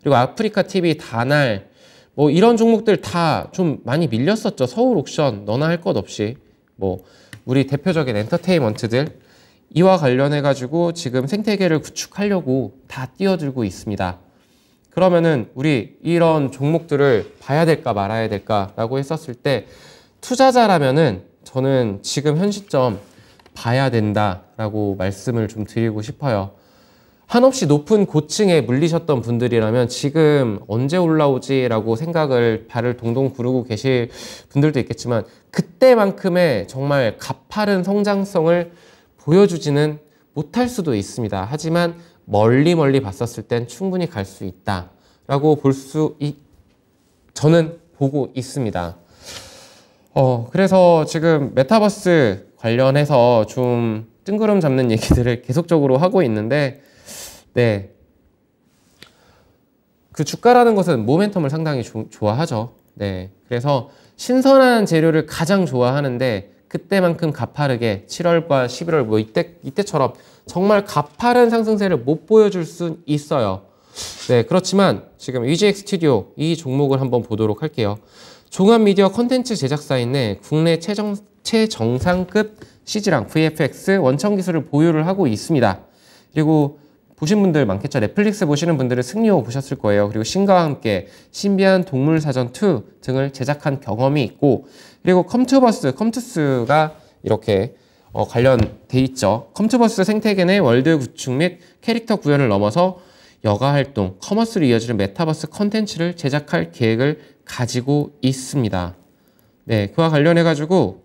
그리고 아프리카 TV 다날 뭐 이런 종목들 다 좀 많이 밀렸었죠. 서울 옥션 너나 할 것 없이 뭐 우리 대표적인 엔터테인먼트들 이와 관련해 가지고 지금 생태계를 구축하려고 다 뛰어들고 있습니다. 그러면은 우리 이런 종목들을 봐야 될까 말아야 될까라고 했었을 때 투자자라면은 저는 지금 현 시점 봐야 된다라고 말씀을 좀 드리고 싶어요. 한없이 높은 고층에 물리셨던 분들이라면 지금 언제 올라오지라고 생각을 발을 동동 구르고 계실 분들도 있겠지만 그때만큼의 정말 가파른 성장성을 보여주지는 못할 수도 있습니다. 하지만 멀리 멀리 봤었을 땐 충분히 갈 수 있다라고 볼 수 있, 저는 보고 있습니다. 어, 그래서 지금 메타버스 관련해서 좀 뜬구름 잡는 얘기들을 계속적으로 하고 있는데 네. 그 주가라는 것은 모멘텀을 상당히 조, 좋아하죠. 네. 그래서 신선한 재료를 가장 좋아하는데 그때만큼 가파르게 7월과 11월 뭐 이때 이때처럼 정말 가파른 상승세를 못 보여줄 순 있어요. 네, 그렇지만 지금 EGX 스튜디오 이 종목을 한번 보도록 할게요. 종합 미디어 컨텐츠 제작사인데 국내 최정, 최정상급 CG랑 VFX 원천 기술을 보유를 하고 있습니다. 그리고 보신 분들 많겠죠. 넷플릭스 보시는 분들은 승리호 보셨을 거예요. 그리고 신과 함께 신비한 동물 사전 2 등을 제작한 경험이 있고 그리고 컴투버스, 컴투스가 이렇게 어, 관련돼 있죠. 컴투버스 생태계 내 월드 구축 및 캐릭터 구현을 넘어서 여가 활동, 커머스로 이어지는 메타버스 컨텐츠를 제작할 계획을 가지고 있습니다. 네, 그와 관련해 가지고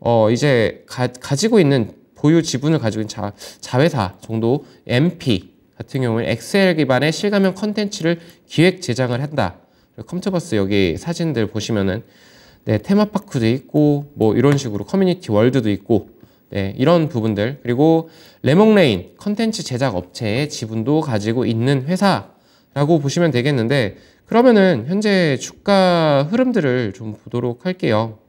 어 이제 가, 가지고 있는 보유 지분을 가지고 있는 자, 자회사 정도 MP 같은 경우는 엑셀 기반의 실감형 컨텐츠를 기획 제작을 한다. 컴퓨터버스 여기 사진들 보시면은 네, 테마파크도 있고 뭐 이런 식으로 커뮤니티 월드도 있고 네, 이런 부분들 그리고 레몽레인 컨텐츠 제작 업체의 지분도 가지고 있는 회사라고 보시면 되겠는데 그러면은 현재 주가 흐름들을 좀 보도록 할게요.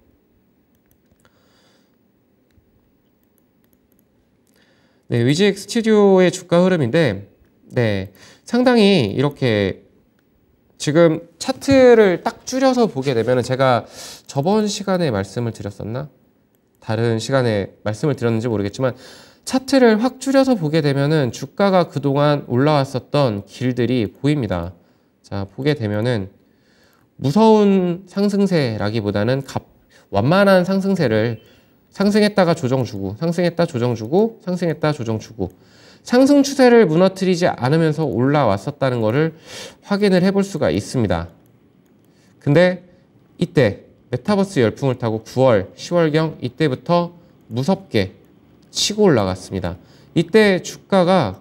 네, 위지엑스 튜디오의 주가 흐름인데 네, 상당히 이렇게 지금 차트를 딱 줄여서 보게 되면 제가 저번 시간에 말씀을 드렸었나? 다른 시간에 말씀을 드렸는지 모르겠지만 차트를 확 줄여서 보게 되면 주가가 그동안 올라왔었던 길들이 보입니다. 자, 보게 되면은 무서운 상승세라기보다는 갑, 완만한 상승세를 상승했다가 조정 주고 상승했다 조정 주고 상승했다 조정 주고 상승 추세를 무너뜨리지 않으면서 올라왔었다는 것을 확인을 해볼 수가 있습니다. 근데 이때 메타버스 열풍을 타고 9월, 10월경 이때부터 무섭게 치고 올라갔습니다. 이때 주가가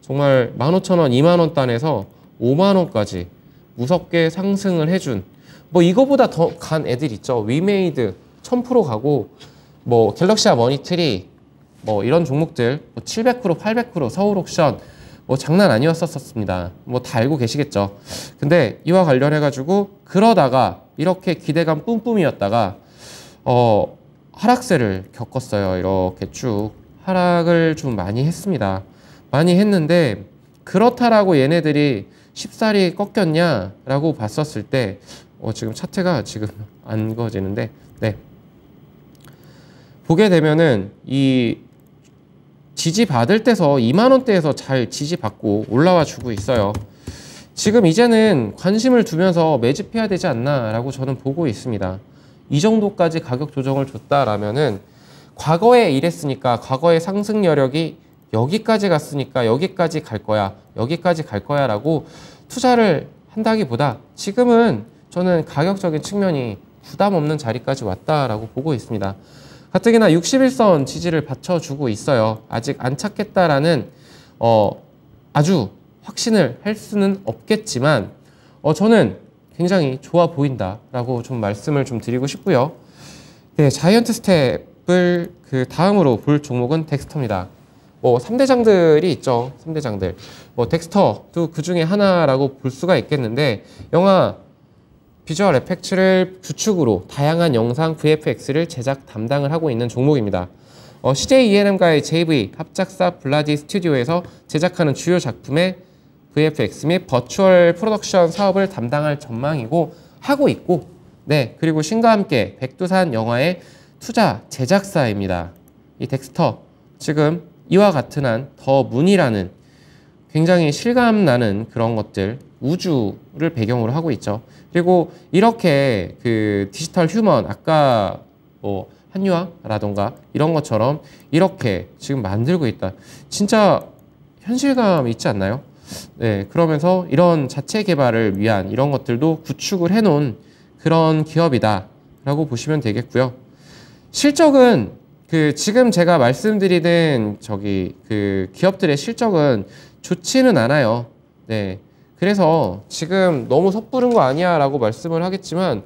정말 15,000원, 2만원 단에서 5만원까지 무섭게 상승을 해준 뭐 이거보다 더 간 애들 있죠. 위메이드 1000% 가고 뭐 갤럭시아 머니트리 뭐 이런 종목들 뭐700% 800% 서울옥션 뭐 장난 아니었었습니다. 뭐 다 알고 계시겠죠. 근데 이와 관련해 가지고 그러다가 이렇게 기대감 뿜뿜이었다가 어 하락세를 겪었어요. 이렇게 쭉 하락을 좀 많이 했습니다. 많이 했는데 그렇다라고 얘네들이 쉽사리 꺾였냐라고 봤었을 때 어 지금 차트가 지금 안 거지는데 네 보게 되면은 이 지지받을 때서 2만원대에서 잘 지지받고 올라와 주고 있어요 지금 이제는 관심을 두면서 매집해야 되지 않나 라고 저는 보고 있습니다 이 정도까지 가격 조정을 줬다라면은 과거에 이랬으니까 과거의 상승 여력이 여기까지 갔으니까 여기까지 갈 거야 여기까지 갈 거야 라고 투자를 한다기보다 지금은 저는 가격적인 측면이 부담 없는 자리까지 왔다라고 보고 있습니다 가뜩이나 61선 지지를 받쳐주고 있어요. 아직 안 찾겠다라는 어, 아주 확신을 할 수는 없겠지만 어, 저는 굉장히 좋아 보인다라고 좀 말씀을 좀 드리고 싶고요. 네, 자이언트 스텝을 그 다음으로 볼 종목은 덱스터입니다. 뭐 3대장들이 있죠. 3대장들. 뭐 덱스터도 그 중에 하나라고 볼 수가 있겠는데 영화 비주얼 에펙츠를 주축으로 다양한 영상 VFX를 제작 담당을 하고 있는 종목입니다. 어, CJ ENM과의 JV 합작사 블라디 스튜디오에서 제작하는 주요 작품의 VFX 및 버추얼 프로덕션 사업을 담당할 전망이고 하고 있고 네 그리고 신과 함께 백두산 영화의 투자 제작사입니다. 이 덱스터 지금 이와 같은 한 더 문이라는 굉장히 실감나는 그런 것들 우주를 배경으로 하고 있죠. 그리고 이렇게 그 디지털 휴먼 아까 뭐 한유아라던가 이런 것처럼 이렇게 지금 만들고 있다. 진짜 현실감 있지 않나요? 네, 그러면서 이런 자체 개발을 위한 이런 것들도 구축을 해놓은 그런 기업이다라고 보시면 되겠고요. 실적은 그 지금 제가 말씀드리는 저기 그 기업들의 실적은 좋지는 않아요. 네, 그래서 지금 너무 섣부른 거 아니야 라고 말씀을 하겠지만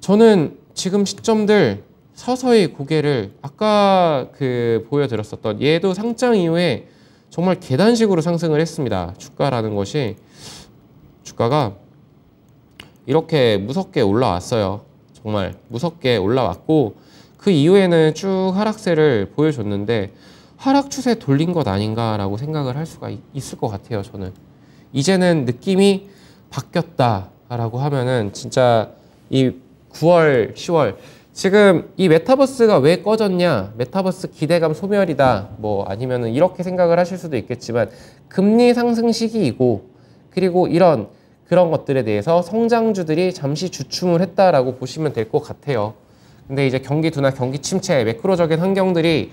저는 지금 시점들 서서히 고개를 아까 그 보여드렸었던 얘도 상장 이후에 정말 계단식으로 상승을 했습니다. 주가라는 것이 주가가 이렇게 무섭게 올라왔어요. 정말 무섭게 올라왔고 그 이후에는 쭉 하락세를 보여줬는데 하락 추세 돌린 것 아닌가라고 생각을 할 수가 있을 것 같아요. 저는. 이제는 느낌이 바뀌었다라고 하면은 진짜 이 9월, 10월 지금 이 메타버스가 왜 꺼졌냐 메타버스 기대감 소멸이다 뭐 아니면은 이렇게 생각을 하실 수도 있겠지만 금리 상승 시기이고 그리고 이런 그런 것들에 대해서 성장주들이 잠시 주춤을 했다라고 보시면 될 것 같아요 근데 이제 경기 둔화 경기 침체 매크로적인 환경들이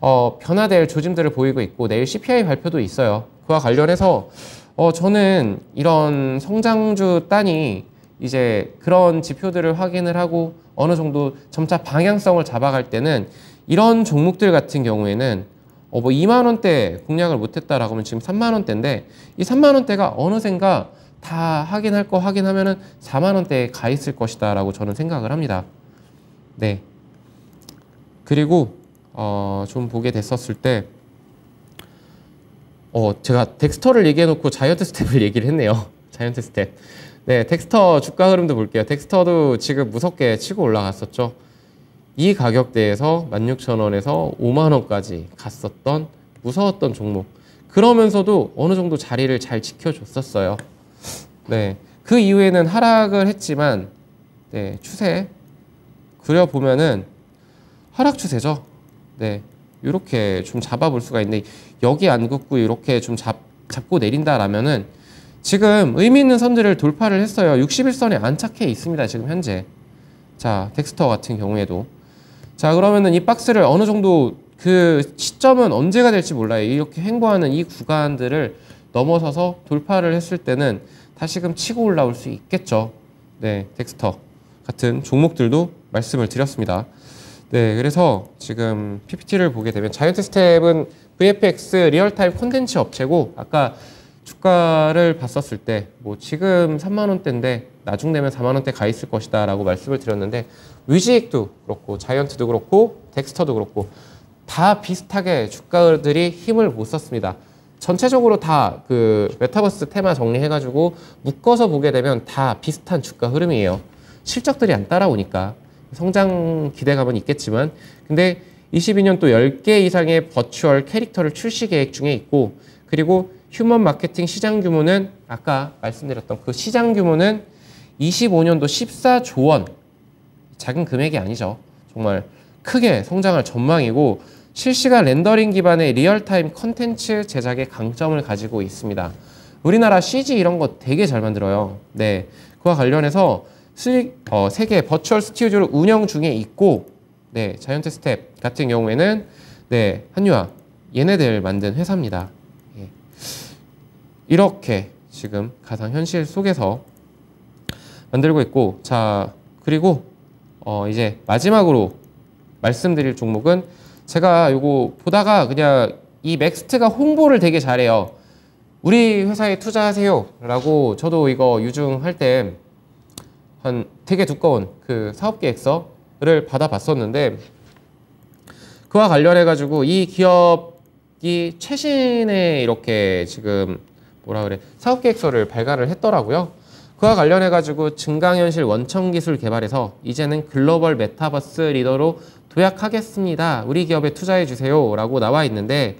어, 변화될 조짐들을 보이고 있고 내일 CPI 발표도 있어요 그와 관련해서 어, 저는 이런 성장주 단이 이제 그런 지표들을 확인을 하고 어느 정도 점차 방향성을 잡아갈 때는 이런 종목들 같은 경우에는 어, 뭐 2만 원대 공략을 못했다라고 하면 지금 3만 원대인데 이 3만 원대가 어느샌가 다 확인할 거 확인하면은 4만 원대에 가 있을 것이다라고 저는 생각을 합니다. 네. 그리고 어, 좀 보게 됐었을 때 어, 제가 덱스터를 얘기해놓고 자이언트 스텝을 얘기를 했네요. 자이언트 스텝. 네, 덱스터 주가 흐름도 볼게요. 덱스터도 지금 무섭게 치고 올라갔었죠. 이 가격대에서 16,000원에서 5만원까지 갔었던 무서웠던 종목. 그러면서도 어느 정도 자리를 잘 지켜줬었어요. 네. 그 이후에는 하락을 했지만, 네, 추세 그려보면은 하락 추세죠. 네. 이렇게 좀 잡아볼 수가 있는데, 여기 안 긋고 이렇게 좀 잡, 잡고 내린다라면은 지금 의미 있는 선들을 돌파를 했어요. 61선에 안착해 있습니다. 지금 현재. 자, 텍스터 같은 경우에도. 자, 그러면은 이 박스를 어느 정도 그 시점은 언제가 될지 몰라요. 이렇게 행보하는 이 구간들을 넘어서서 돌파를 했을 때는 다시금 치고 올라올 수 있겠죠. 네, 텍스터 같은 종목들도 말씀을 드렸습니다. 네, 그래서 지금 PPT를 보게 되면 자이언트 스텝은 VFX 리얼타임 콘텐츠 업체고 아까 주가를 봤었을 때 뭐 지금 3만 원대인데 나중 되면 4만 원대 가 있을 것이다 라고 말씀을 드렸는데 위지익도 그렇고 자이언트도 그렇고 덱스터도 그렇고 다 비슷하게 주가들이 힘을 못 썼습니다. 전체적으로 다 그 메타버스 테마 정리해가지고 묶어서 보게 되면 다 비슷한 주가 흐름이에요. 실적들이 안 따라오니까 성장 기대감은 있겠지만 근데 22년 또 10개 이상의 버추얼 캐릭터를 출시 계획 중에 있고 그리고 휴먼 마케팅 시장 규모는 아까 말씀드렸던 그 시장 규모는 25년도 14조 원 작은 금액이 아니죠. 정말 크게 성장할 전망이고 실시간 렌더링 기반의 리얼타임 컨텐츠 제작의 강점을 가지고 있습니다. 우리나라 CG 이런 거 되게 잘 만들어요. 네, 그와 관련해서 스, 어, 세계 버추얼 스튜디오를 운영 중에 있고 네, 자이언트 스텝 같은 경우에는 네, 한유아 얘네들 만든 회사입니다. 예. 이렇게 지금 가상 현실 속에서 만들고 있고 자, 그리고 어 이제 마지막으로 말씀드릴 종목은 제가 요거 보다가 그냥 이 맥스트가 홍보를 되게 잘해요. 우리 회사에 투자하세요 라고 저도 이거 유증할 때 한 되게 두꺼운 그 사업 계획서 를 받아봤었는데 그와 관련해 가지고 이 기업이 최신의 이렇게 지금 뭐라 그래 사업 계획서를 발간을 했더라고요. 그와 관련해 가지고 증강현실 원천 기술 개발에서 이제는 글로벌 메타버스 리더로 도약하겠습니다. 우리 기업에 투자해 주세요라고 나와 있는데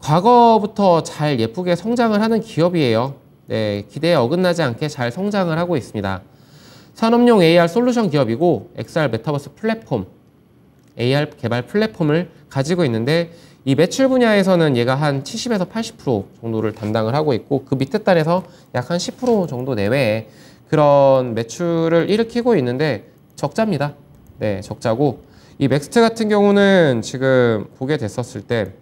과거부터 잘 예쁘게 성장을 하는 기업이에요. 네, 기대에 어긋나지 않게 잘 성장을 하고 있습니다. 산업용 AR 솔루션 기업이고 XR 메타버스 플랫폼, AR 개발 플랫폼을 가지고 있는데 이 매출 분야에서는 얘가 한 70에서 80% 정도를 담당을 하고 있고 그 밑에 달에서 약 한 10% 정도 내외에 그런 매출을 일으키고 있는데 적자입니다. 네, 적자고 이 맥스트 같은 경우는 지금 보게 됐었을 때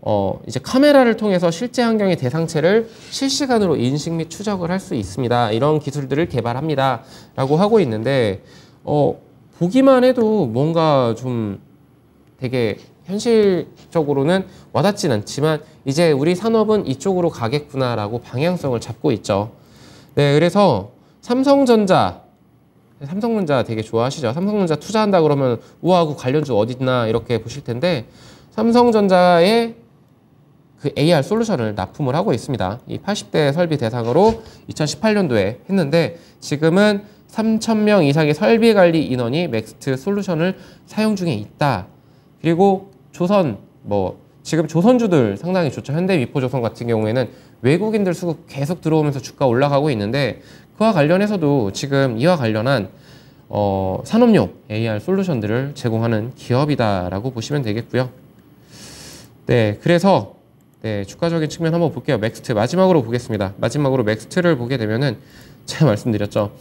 어, 이제 카메라를 통해서 실제 환경의 대상체를 실시간으로 인식 및 추적을 할 수 있습니다. 이런 기술들을 개발합니다. 라고 하고 있는데, 어, 보기만 해도 뭔가 좀 되게 현실적으로는 와닿진 않지만, 이제 우리 산업은 이쪽으로 가겠구나라고 방향성을 잡고 있죠. 네, 그래서 삼성전자, 삼성전자 되게 좋아하시죠? 삼성전자 투자한다 그러면 우하고 관련주 어딨나 이렇게 보실 텐데, 삼성전자의 그 AR 솔루션을 납품을 하고 있습니다. 이 80대 설비 대상으로 2018년도에 했는데 지금은 3,000명 이상의 설비 관리 인원이 맥스트 솔루션을 사용 중에 있다. 그리고 조선 뭐 지금 조선주들 상당히 좋죠. 현대 위포조선 같은 경우에는 외국인들 수급 계속 들어오면서 주가 올라가고 있는데 그와 관련해서도 지금 이와 관련한 어, 산업용 AR 솔루션들을 제공하는 기업이다라고 보시면 되겠고요. 네, 그래서 네, 주가적인 측면 한번 볼게요. 맥스트 마지막으로 보겠습니다. 마지막으로 맥스트를 보게 되면은 제가 말씀드렸죠.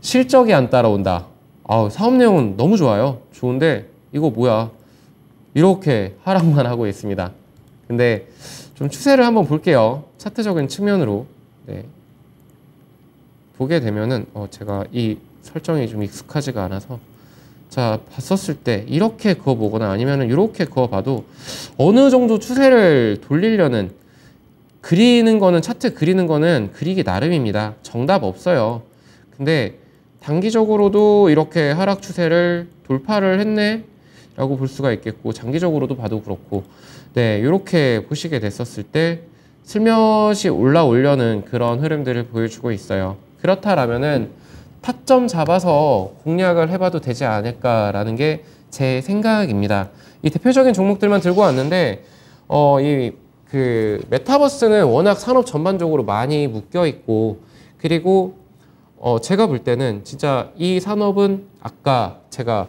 실적이 안 따라온다. 아우, 사업 내용은 너무 좋아요. 좋은데 이거 뭐야? 이렇게 하락만 하고 있습니다. 근데 좀 추세를 한번 볼게요. 차트적인 측면으로 네. 보게 되면은 어, 제가 이 설정이 좀 익숙하지가 않아서 자 봤었을 때 이렇게 그어보거나 아니면은 이렇게 그어봐도 어느 정도 추세를 돌리려는 그리는 거는 차트 그리는 거는 그리기 나름입니다 정답 없어요 근데 단기적으로도 이렇게 하락 추세를 돌파를 했네 라고 볼 수가 있겠고 장기적으로도 봐도 그렇고 네 이렇게 보시게 됐었을 때 슬며시 올라오려는 그런 흐름들을 보여주고 있어요 그렇다라면은 타점 잡아서 공략을 해봐도 되지 않을까라는 게 제 생각입니다. 이 대표적인 종목들만 들고 왔는데 어, 이 그 메타버스는 워낙 산업 전반적으로 많이 묶여 있고 그리고 어, 제가 볼 때는 진짜 이 산업은 아까 제가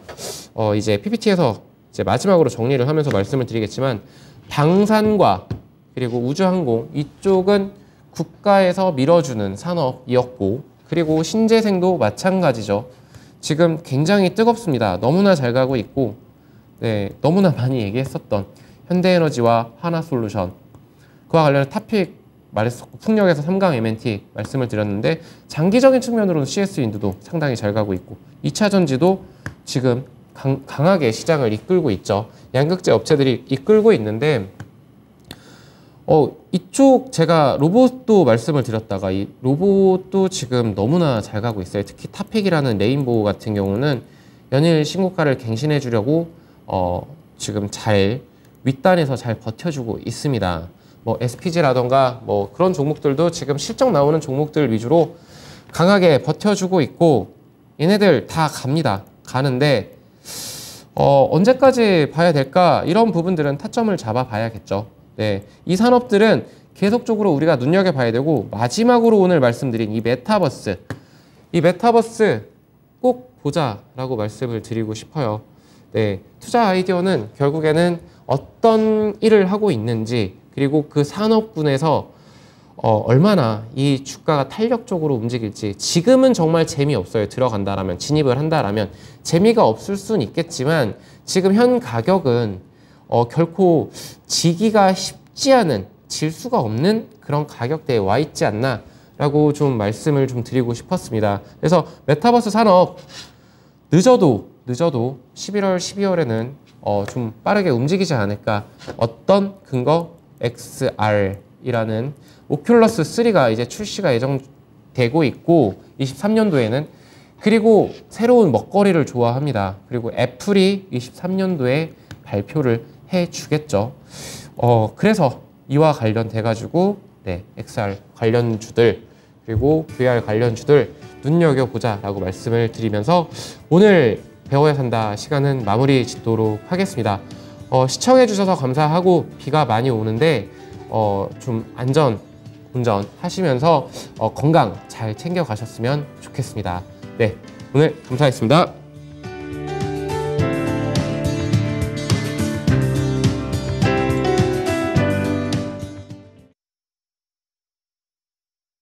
어, 이제 PPT에서 이제 마지막으로 정리를 하면서 말씀을 드리겠지만 방산과 그리고 우주항공 이쪽은 국가에서 밀어주는 산업이었고 그리고 신재생도 마찬가지죠. 지금 굉장히 뜨겁습니다. 너무나 잘 가고 있고 네, 너무나 많이 얘기했었던 현대에너지와 하나솔루션 그와 관련해 탑픽 말했었고 풍력에서 3강 MNT 말씀을 드렸는데 장기적인 측면으로는 CS 인도도 상당히 잘 가고 있고 2차 전지도 지금 강, 강하게 시장을 이끌고 있죠. 양극재 업체들이 이끌고 있는데 어, 이쪽 제가 로봇도 말씀을 드렸다가 이 로봇도 지금 너무나 잘 가고 있어요. 특히 탑픽이라는 레인보우 같은 경우는 연일 신고가를 갱신해 주려고 어, 지금 잘 윗단에서 잘 버텨주고 있습니다. 뭐 SPG라던가 뭐 그런 종목들도 지금 실적 나오는 종목들 위주로 강하게 버텨주고 있고 얘네들 다 갑니다. 가는데 어, 언제까지 봐야 될까? 이런 부분들은 타점을 잡아 봐야겠죠. 네, 이 산업들은 계속적으로 우리가 눈여겨봐야 되고 마지막으로 오늘 말씀드린 이 메타버스 이 메타버스 꼭 보자라고 말씀을 드리고 싶어요. 네, 투자 아이디어는 결국에는 어떤 일을 하고 있는지 그리고 그 산업군에서 어, 얼마나 이 주가가 탄력적으로 움직일지 지금은 정말 재미없어요. 들어간다라면 진입을 한다라면 재미가 없을 수는 있겠지만 지금 현 가격은 어, 결코 지기가 쉽지 않은 질 수가 없는 그런 가격대에 와 있지 않나 라고 좀 말씀을 좀 드리고 싶었습니다. 그래서 메타버스 산업 늦어도 늦어도 11월 12월에는 어, 좀 빠르게 움직이지 않을까 어떤 근거 XR이라는 오큘러스 3가 이제 출시가 예정되고 있고 23년도에는 그리고 새로운 먹거리를 좋아합니다. 그리고 애플이 23년도에 발표를 해 주겠죠. 어, 그래서 이와 관련돼 가지고 네, XR 관련 주들 그리고 VR 관련 주들 눈여겨보자라고 말씀을 드리면서 오늘 배워야 산다 시간은 마무리 짓도록 하겠습니다. 어, 시청해주셔서 감사하고 비가 많이 오는데 어, 좀 안전 운전 하시면서 어, 건강 잘 챙겨 가셨으면 좋겠습니다. 네, 오늘 감사했습니다.